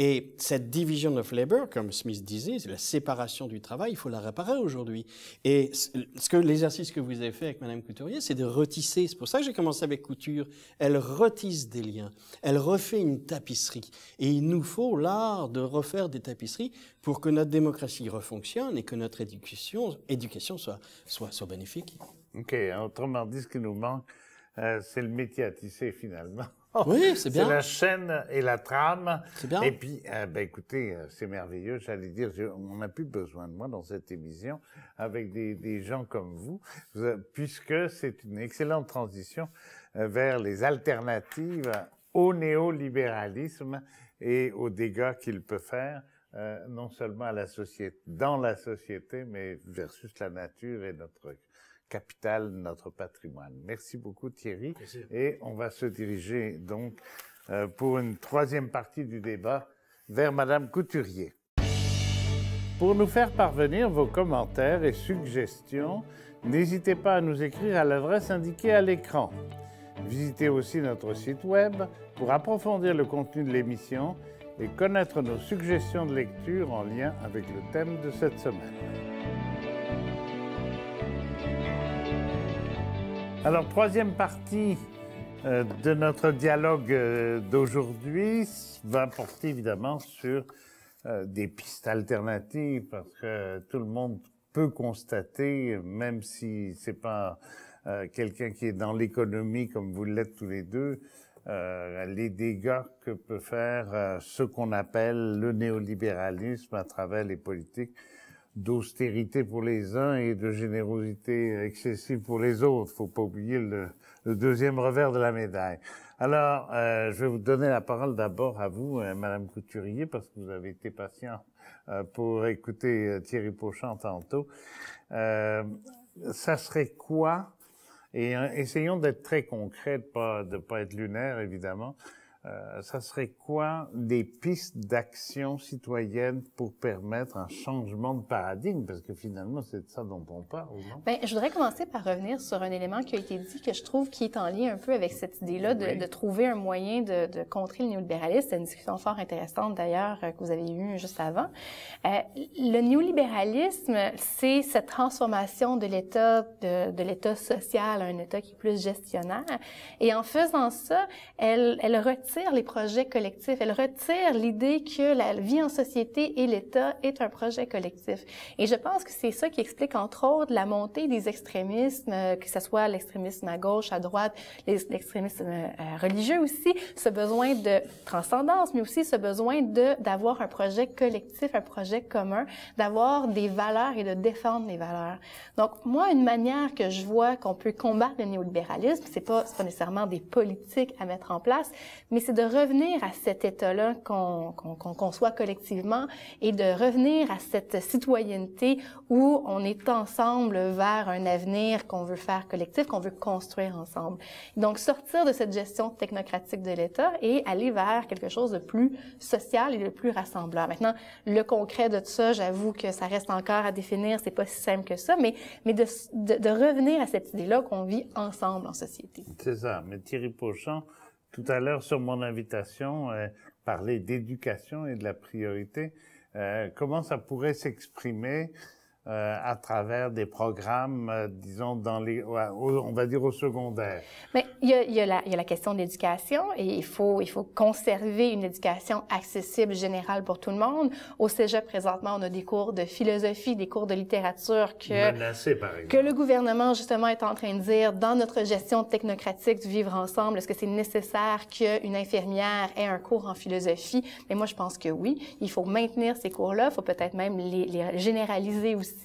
Et cette division of labor, comme Smith disait, c'est la séparation du travail, il faut la réparer aujourd'hui. Et ce que l'exercice que vous avez fait avec Madame Couturier, c'est de retisser. C'est pour ça que j'ai commencé avec couture. Elle retisse des liens, elle refait une tapisserie. Et il nous faut l'art de refaire des tapisseries pour que notre démocratie refonctionne et que notre éducation, éducation soit, soit, soit bénéfique. Ok, autrement dit, ce qui nous manque, euh, c'est le métier à tisser finalement. [laughs] Oui, c'est bien. C'est la chaîne et la trame. C'est bien. Et puis, euh, ben, écoutez, euh, c'est merveilleux. J'allais dire, on n'a plus besoin de moi dans cette émission avec des, gens comme vous, euh, puisque c'est une excellente transition vers les alternatives au néolibéralisme et aux dégâts qu'il peut faire. non seulement à la société, dans la société, mais versus la nature et notre capitale de notre patrimoine. Merci beaucoup Thierry. Et on va se diriger donc euh, pour une troisième partie du débat vers Madame Couturier. Pour nous faire parvenir vos commentaires et suggestions, n'hésitez pas à nous écrire à l'adresse indiquée à l'écran. Visitez aussi notre site web pour approfondir le contenu de l'émission et connaître nos suggestions de lecture en lien avec le thème de cette semaine. Alors, troisième partie euh, de notre dialogue euh, d'aujourd'hui va porter évidemment sur euh, des pistes alternatives parce que tout le monde peut constater, même si c'est pas quelqu'un qui est dans l'économie comme vous l'êtes tous les deux, les dégâts que peut faire ce qu'on appelle le néolibéralisme à travers les politiques d'austérité pour les uns et de générosité excessive pour les autres. Faut pas oublier le, deuxième revers de la médaille. Alors, euh, je vais vous donner la parole d'abord à vous, euh, Madame Couturier, parce que vous avez été patient euh, pour écouter euh, Thierry Pochant tantôt. ça serait quoi Et essayons d'être très concrets, de pas de pas être lunaire, évidemment. Euh, ça serait quoi des pistes d'action citoyenne pour permettre un changement de paradigme? Parce que finalement, c'est de ça dont on parle, non? Ben, je voudrais commencer par revenir sur un élément qui a été dit que je trouve qui est en lien un peu avec cette idée-là de, de, trouver un moyen de, de contrer le néolibéralisme. C'est une discussion fort intéressante, d'ailleurs, euh, que vous avez eue juste avant. Euh, le néolibéralisme, c'est cette transformation de l'État, de, de l'État social à un État qui est plus gestionnaire. Et en faisant ça, elle, elle retire les projets collectifs, elle retire l'idée que la vie en société et l'État est un projet collectif. Et je pense que c'est ça qui explique, entre autres, la montée des extrémismes, euh, que ce soit l'extrémisme à gauche, à droite, l'extrémisme euh, euh, religieux aussi, ce besoin de transcendance, mais aussi ce besoin de d'avoir un projet collectif, un projet commun, d'avoir des valeurs et de défendre les valeurs. Donc, moi, une manière que je vois qu'on peut combattre le néolibéralisme, c'est pas, pas nécessairement des politiques à mettre en place, mais et c'est de revenir à cet état-là qu'on conçoit collectivement et de revenir à cette citoyenneté où on est ensemble vers un avenir qu'on veut faire collectif, qu'on veut construire ensemble. Donc, sortir de cette gestion technocratique de l'État et aller vers quelque chose de plus social et de plus rassembleur. Maintenant, le concret de tout ça, j'avoue que ça reste encore à définir, c'est pas si simple que ça, mais, mais de, de, de revenir à cette idée-là qu'on vit ensemble en société. C'est ça, mais Thierry Pochon, tout à l'heure sur mon invitation euh, parler d'éducation et de la priorité. Euh, comment ça pourrait s'exprimer euh, à travers des programmes, euh, disons, dans les, on va dire au secondaire. Mais il y a, la, question de l'éducation et il faut, il faut conserver une éducation accessible générale pour tout le monde. Au Cégep, présentement, on a des cours de philosophie, des cours de littérature que, que le gouvernement, justement, est en train de dire dans notre gestion technocratique du vivre ensemble, est-ce que c'est nécessaire qu'une infirmière ait un cours en philosophie? Mais moi, je pense que oui. Il faut maintenir ces cours-là. Il faut peut-être même les généraliser aussi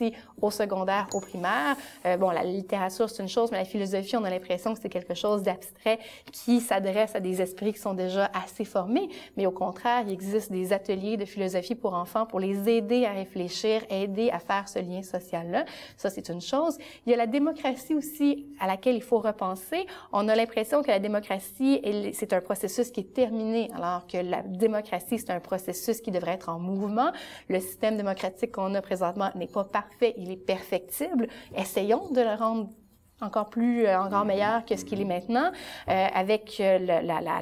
au secondaire, au primaire. Euh, bon, la littérature, c'est une chose, mais la philosophie, on a l'impression que c'est quelque chose d'abstrait qui s'adresse à des esprits qui sont déjà assez formés. Mais au contraire, il existe des ateliers de philosophie pour enfants pour les aider à réfléchir, aider à faire ce lien social-là. Ça, c'est une chose. Il y a la démocratie aussi à laquelle il faut repenser. On a l'impression que la démocratie, c'est un processus qui est terminé, alors que la démocratie, c'est un processus qui devrait être en mouvement. Le système démocratique qu'on a présentement n'est pas parfait, il est perfectible. Essayons de le rendre encore plus, euh, encore meilleur que ce qu'il est maintenant, euh, avec euh, la, la, la,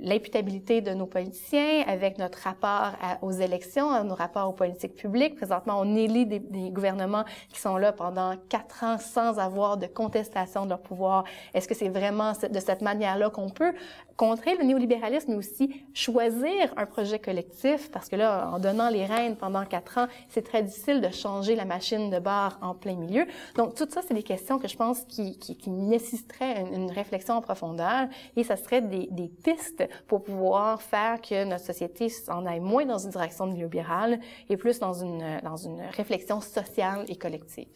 l'imputabilité de nos politiciens, avec notre rapport aux élections, hein, nos rapports aux politiques publiques. Présentement, on élit des, gouvernements qui sont là pendant quatre ans sans avoir de contestation de leur pouvoir. Est-ce que c'est vraiment de cette manière-là qu'on peut contrer le néolibéralisme, mais aussi choisir un projet collectif? Parce que là, en donnant les rênes pendant quatre ans, c'est très difficile de changer la machine de barre en plein milieu. Donc, tout ça, c'est des questions que je pense qui, qui, nécessiteraient une, réflexion en profondeur et ça serait des pistes pour pouvoir faire que notre société s'en aille moins dans une direction néolibérale et plus dans une, dans une réflexion sociale et collective.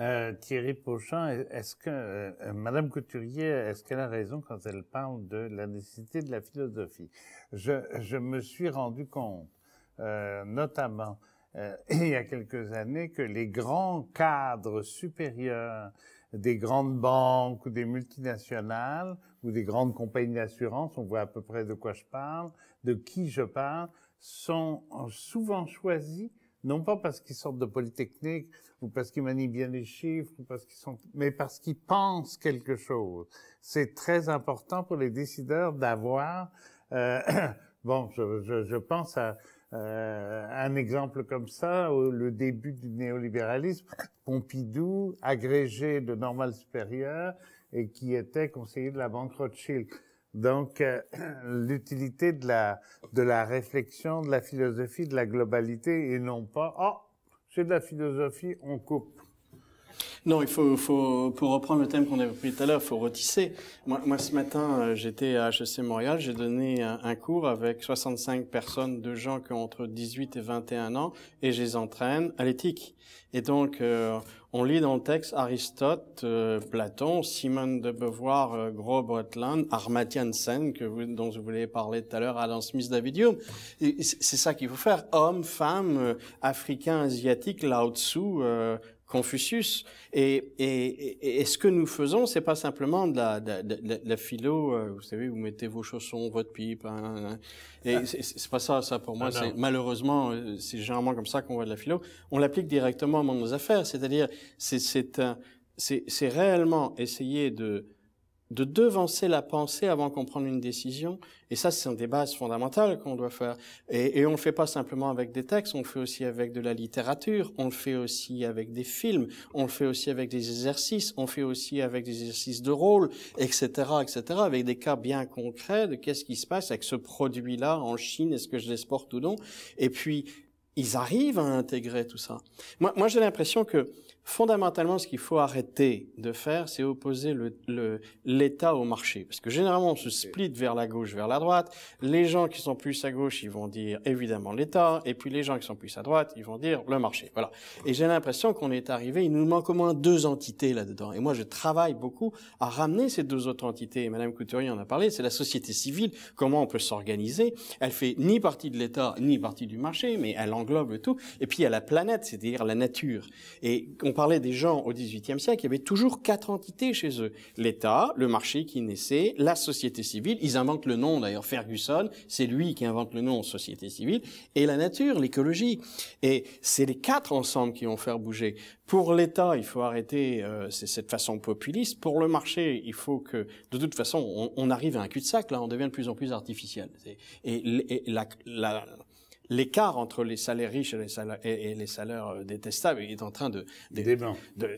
Euh, Thierry Pochon, est-ce que Mme euh, Madame Couturier, est-ce qu'elle a raison quand elle parle de la nécessité de la philosophie je, me suis rendu compte, euh, notamment il y a quelques années, que les grands cadres supérieurs des grandes banques ou des multinationales ou des grandes compagnies d'assurance, on voit à peu près de quoi je parle, de qui je parle, sont souvent choisis, non pas parce qu'ils sortent de Polytechnique, ou parce qu'ils manient bien les chiffres, ou parce qu'ils sont, mais parce qu'ils pensent quelque chose. C'est très important pour les décideurs d'avoir, euh, [coughs] bon, je, pense à, euh, un exemple comme ça, le début du néolibéralisme, Pompidou, agrégé de normal supérieur, et qui était conseiller de la banque Rothschild. Donc, euh, [clears throat] l'utilité de la, de la réflexion, de la philosophie, de la globalité, et non pas, oh, c'est de la philosophie, on coupe. Non, il faut, faut pour reprendre le thème qu'on avait pris tout à l'heure, il faut retisser. Moi, moi ce matin, euh, j'étais à HEC Montréal, j'ai donné un, cours avec 65 personnes, de gens qui ont entre 18 et 21 ans, et je les entraîne à l'éthique. Et donc, euh, on lit dans le texte Aristote, euh, Platon, Simone de Beauvoir, Gros-Bretland, Sen, que vous, dont vous voulez parler tout à l'heure, Adam Smith Davidium. C'est ça qu'il faut faire. Hommes, femmes, Africains, Asiatiques, là dessous dessous Confucius. Et, et, et, ce que nous faisons, c'est pas simplement de la, de, la philo, euh, vous savez, vous mettez vos chaussons, votre pipe. Hein, hein, hein. et c'est pas ça, ça pour moi. Ah, c'est malheureusement, euh, c'est généralement comme ça qu'on voit de la philo. On l'applique directement à nos affaires. C'est-à-dire, c'est c'est réellement essayer de de devancer la pensée avant qu'on prenne une décision. Et ça, c'est une des bases fondamentales qu'on doit faire. Et, on le fait pas simplement avec des textes, on le fait aussi avec de la littérature, on le fait aussi avec des films, on le fait aussi avec des exercices, on le fait aussi avec des exercices de rôle, etc., etc., avec des cas bien concrets de qu'est-ce qui se passe avec ce produit-là en Chine, est-ce que je l'exporte ou non. Et puis, ils arrivent à intégrer tout ça. Moi, moi j'ai l'impression que Fondamentalement, ce qu'il faut arrêter de faire, c'est opposer l'État le, l'état au marché. Parce que généralement, on se split vers la gauche, vers la droite. Les gens qui sont plus à gauche, ils vont dire évidemment l'État. Et puis les gens qui sont plus à droite, ils vont dire le marché. Voilà. Et j'ai l'impression qu'on est arrivé, il nous manque au moins deux entités là-dedans. Et moi, je travaille beaucoup à ramener ces deux autres entités. Madame Couturier en a parlé, c'est la société civile, comment on peut s'organiser. Elle fait ni partie de l'État, ni partie du marché, mais elle englobe tout. Et puis, il y a la planète, c'est-à-dire la nature. Et on parlait des gens au XVIIIe siècle, il y avait toujours quatre entités chez eux. L'État, le marché qui naissait, la société civile, ils inventent le nom d'ailleurs, Ferguson, c'est lui qui invente le nom société civile, et la nature, l'écologie. Et c'est les quatre ensemble qui vont faire bouger. Pour l'État, il faut arrêter euh, cette façon populiste. Pour le marché, il faut que, de toute façon, on, arrive à un cul-de-sac, là, on devient de plus en plus artificiel. Et, la, l'écart entre les salaires riches et les salaires, et, les salaires euh, détestables est en train de...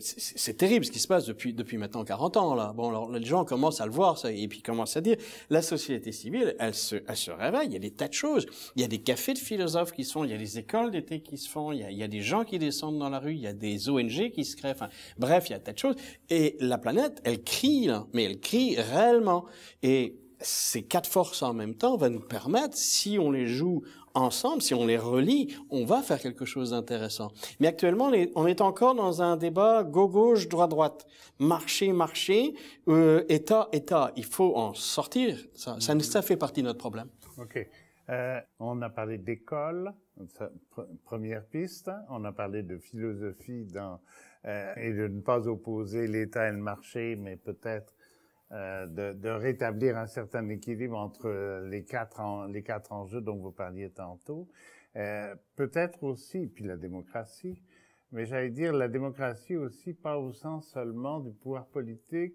c'est terrible ce qui se passe depuis, depuis maintenant 40 ans. Là. Bon, alors, les gens commencent à le voir ça, et puis commencent à dire, la société civile, elle se, elle se réveille, il y a des tas de choses. Il y a des cafés de philosophes qui sont, il y a des écoles d'été qui se font, il y, a, des gens qui descendent dans la rue, il y a des ONG qui se créent, bref, il y a des tas de choses. Et la planète, elle crie, là, mais elle crie réellement. Et ces quatre forces en même temps vont nous permettre, si on les joue ensemble, si on les relie, on va faire quelque chose d'intéressant. Mais actuellement, on est encore dans un débat gauche-gauche, droit-droite, marché, marché, euh, État, État. Il faut en sortir. Ça, ça, fait partie de notre problème. OK. Euh, on a parlé d'école, première piste. On a parlé de philosophie dans, euh, et de ne pas opposer l'État et le marché, mais peut-être euh, de, rétablir un certain équilibre entre euh, les quatre, les quatre enjeux dont vous parliez tantôt. Euh, peut-être aussi, puis la démocratie, mais j'allais dire la démocratie aussi, pas au sens seulement du pouvoir politique,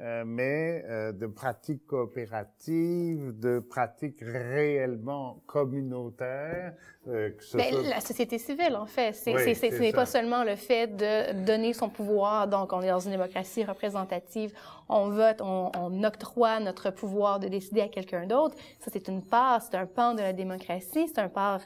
euh, mais euh, de pratiques coopératives, de pratiques réellement communautaires. Euh, que Bien, La société civile, en fait, c'est, c'est, ce n'est pas seulement le fait de donner son pouvoir. Donc, on est dans une démocratie représentative, on vote, on, on octroie notre pouvoir de décider à quelqu'un d'autre. Ça, c'est une part, c'est un pan de la démocratie, c'est un part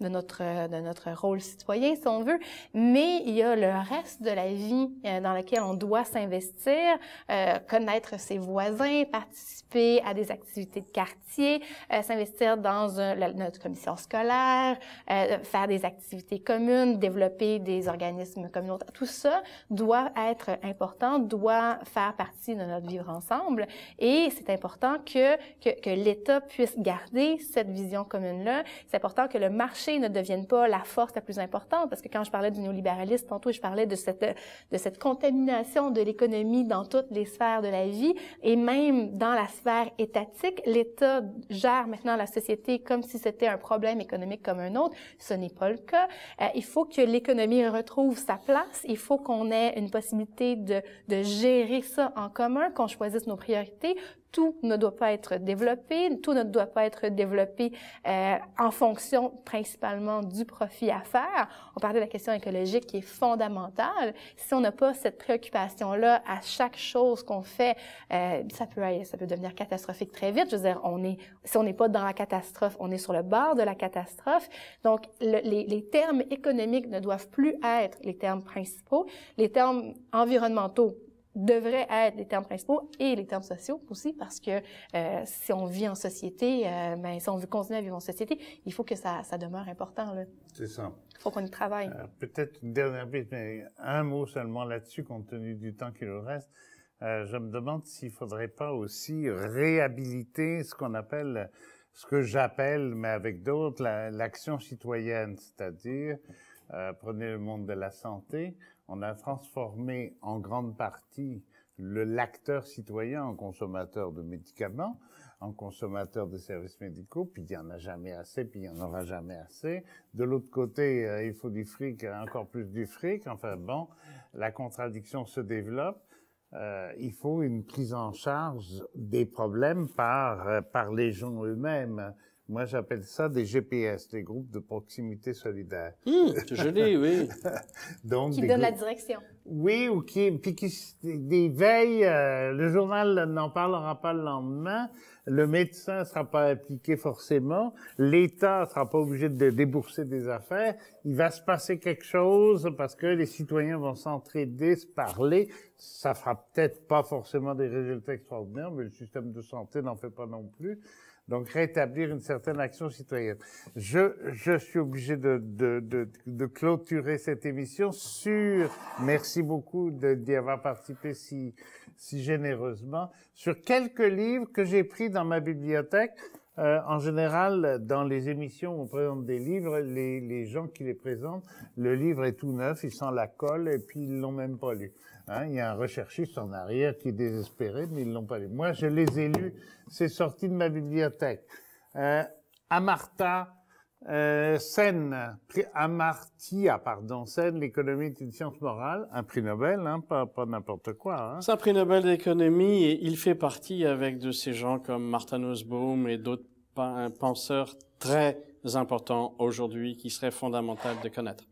de notre, de notre rôle citoyen, si on veut, mais il y a le reste de la vie euh, dans laquelle on doit s'investir, euh, connaître ses voisins, participer à des activités de quartier, euh, s'investir dans notre commission scolaire, faire des activités communes, développer des organismes communautaires. Tout ça doit être important, doit faire partie de notre vivre ensemble et c'est important que, que, que l'État puisse garder cette vision commune-là. C'est important que le marché ne deviennent pas la force la plus importante, parce que quand je parlais du néolibéralisme tantôt, je parlais de cette, de cette contamination de l'économie dans toutes les sphères de la vie, et même dans la sphère étatique, l'État gère maintenant la société comme si c'était un problème économique comme un autre. Ce n'est pas le cas. Euh, il faut que l'économie retrouve sa place, il faut qu'on ait une possibilité de, de gérer ça en commun, qu'on choisisse nos priorités, tout ne doit pas être développé, tout ne doit pas être développé euh, en fonction principale principalement du profit à faire. On parlait de la question écologique qui est fondamentale. Si on n'a pas cette préoccupation-là à chaque chose qu'on fait, euh, ça peut ça peut devenir catastrophique très vite. Je veux dire, on est, si on n'est pas dans la catastrophe, on est sur le bord de la catastrophe. Donc, les termes économiques ne doivent plus être les termes principaux. Les termes environnementaux devraient être les termes principaux et les termes sociaux aussi, parce que euh, si on vit en société, euh, ben, si on veut continuer à vivre en société, il faut que ça, ça demeure important. C'est ça. Il faut qu'on y travaille. Euh, peut-être une dernière piste, mais un mot seulement là-dessus, compte tenu du temps qui nous reste. Euh, je me demande s'il faudrait pas aussi réhabiliter ce qu'on appelle, ce que j'appelle, mais avec d'autres, l'action citoyenne, c'est-à-dire, prenez le monde de la santé, on a transformé en grande partie le l'acteur citoyen en consommateur de médicaments, en consommateur de services médicaux, puis il n'y en a jamais assez, puis il n'y en aura jamais assez. De l'autre côté, euh, il faut du fric, encore plus du fric. Enfin bon, la contradiction se développe. Euh, il faut une prise en charge des problèmes par, euh, par les gens eux-mêmes. Moi, j'appelle ça des GPS, des groupes de proximité solidaire. c'est hum, joli, oui. [laughs] Donc, qui donne la direction. Oui, ou puis qui des veilles, euh, le journal n'en parlera pas le lendemain, le médecin ne sera pas impliqué forcément, l'État ne sera pas obligé de débourser des affaires, il va se passer quelque chose parce que les citoyens vont s'entraider, se parler, ça fera peut-être pas forcément des résultats extraordinaires, mais le système de santé n'en fait pas non plus. Donc, rétablir une certaine action citoyenne. Je, je suis obligé de, de, de, de clôturer cette émission sur... Merci beaucoup d'y avoir participé si, généreusement, sur quelques livres que j'ai pris dans ma bibliothèque. Euh, en général, dans les émissions où on présente des livres, les, gens qui les présentent, le livre est tout neuf, ils sentent la colle et puis ils l'ont même pas lu. Hein. il y a un recherchiste en arrière qui est désespéré, mais ils l'ont pas lu. Moi, je les ai lus, c'est sorti de ma bibliothèque. Euh, à euh, Sen, Amartya, pardon, Sen, l'économie est une science morale, un prix Nobel, hein, pas, pas n'importe quoi. Hein. C'est un prix Nobel d'économie et il fait partie avec de ces gens comme Martin Osbaum et d'autres euh, penseurs très importants aujourd'hui qui serait fondamental de connaître.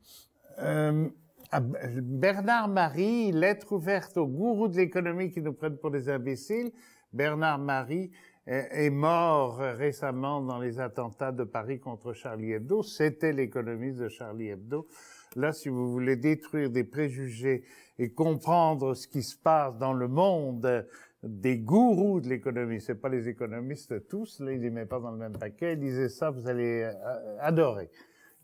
Euh, Bernard Marie, lettre ouverte aux gourous de l'économie qui nous prennent pour des imbéciles. Bernard Marie, est mort récemment dans les attentats de Paris contre Charlie Hebdo. C'était l'économiste de Charlie Hebdo. Là, si vous voulez détruire des préjugés et comprendre ce qui se passe dans le monde des gourous de l'économie, c'est pas les économistes tous, là, ils les mettent pas dans le même paquet, ils disaient ça, vous allez euh, adorer.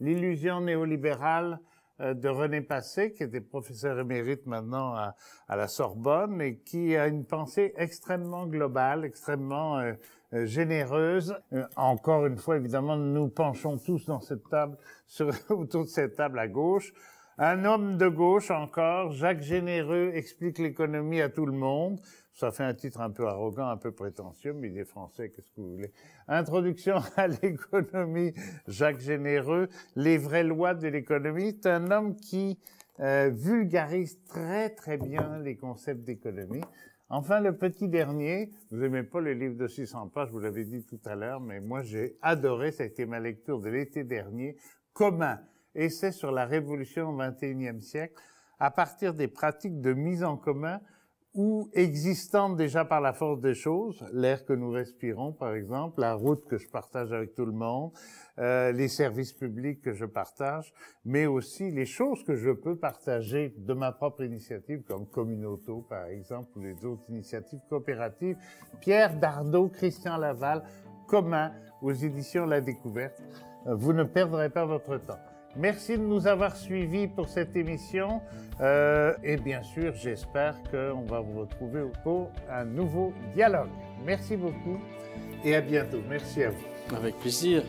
L'illusion néolibérale, euh, de René Passé, qui était professeur émérite maintenant à, la Sorbonne et qui a une pensée extrêmement globale, extrêmement euh, euh, généreuse. encore une fois, évidemment, nous penchons tous dans cette table, sur, [laughs] autour de cette table à gauche. Un homme de gauche encore, Jacques Généreux explique l'économie à tout le monde. Ça fait un titre un peu arrogant, un peu prétentieux, mais des français, qu'est-ce que vous voulez. Introduction [laughs] à l'économie, Jacques Généreux, Les vraies lois de l'économie. C'est un homme qui euh, vulgarise très très bien les concepts d'économie. Enfin, le petit dernier, vous aimez pas les livres de 600 pages, vous l'avez dit tout à l'heure, mais moi j'ai adoré, ça a été ma lecture de l'été dernier, Commun, essai sur la révolution au 21e siècle, à partir des pratiques de mise en commun ou existantes déjà par la force des choses, l'air que nous respirons par exemple, la route que je partage avec tout le monde, euh, les services publics que je partage, mais aussi les choses que je peux partager de ma propre initiative, comme Communauto par exemple, ou les autres initiatives coopératives. Pierre Dardot, Christian Laval, commun aux éditions La Découverte. Euh, vous ne perdrez pas votre temps. Merci de nous avoir suivis pour cette émission. Euh, et bien sûr, j'espère qu'on va vous retrouver pour un nouveau dialogue. Merci beaucoup et à bientôt. Merci à vous. Avec plaisir.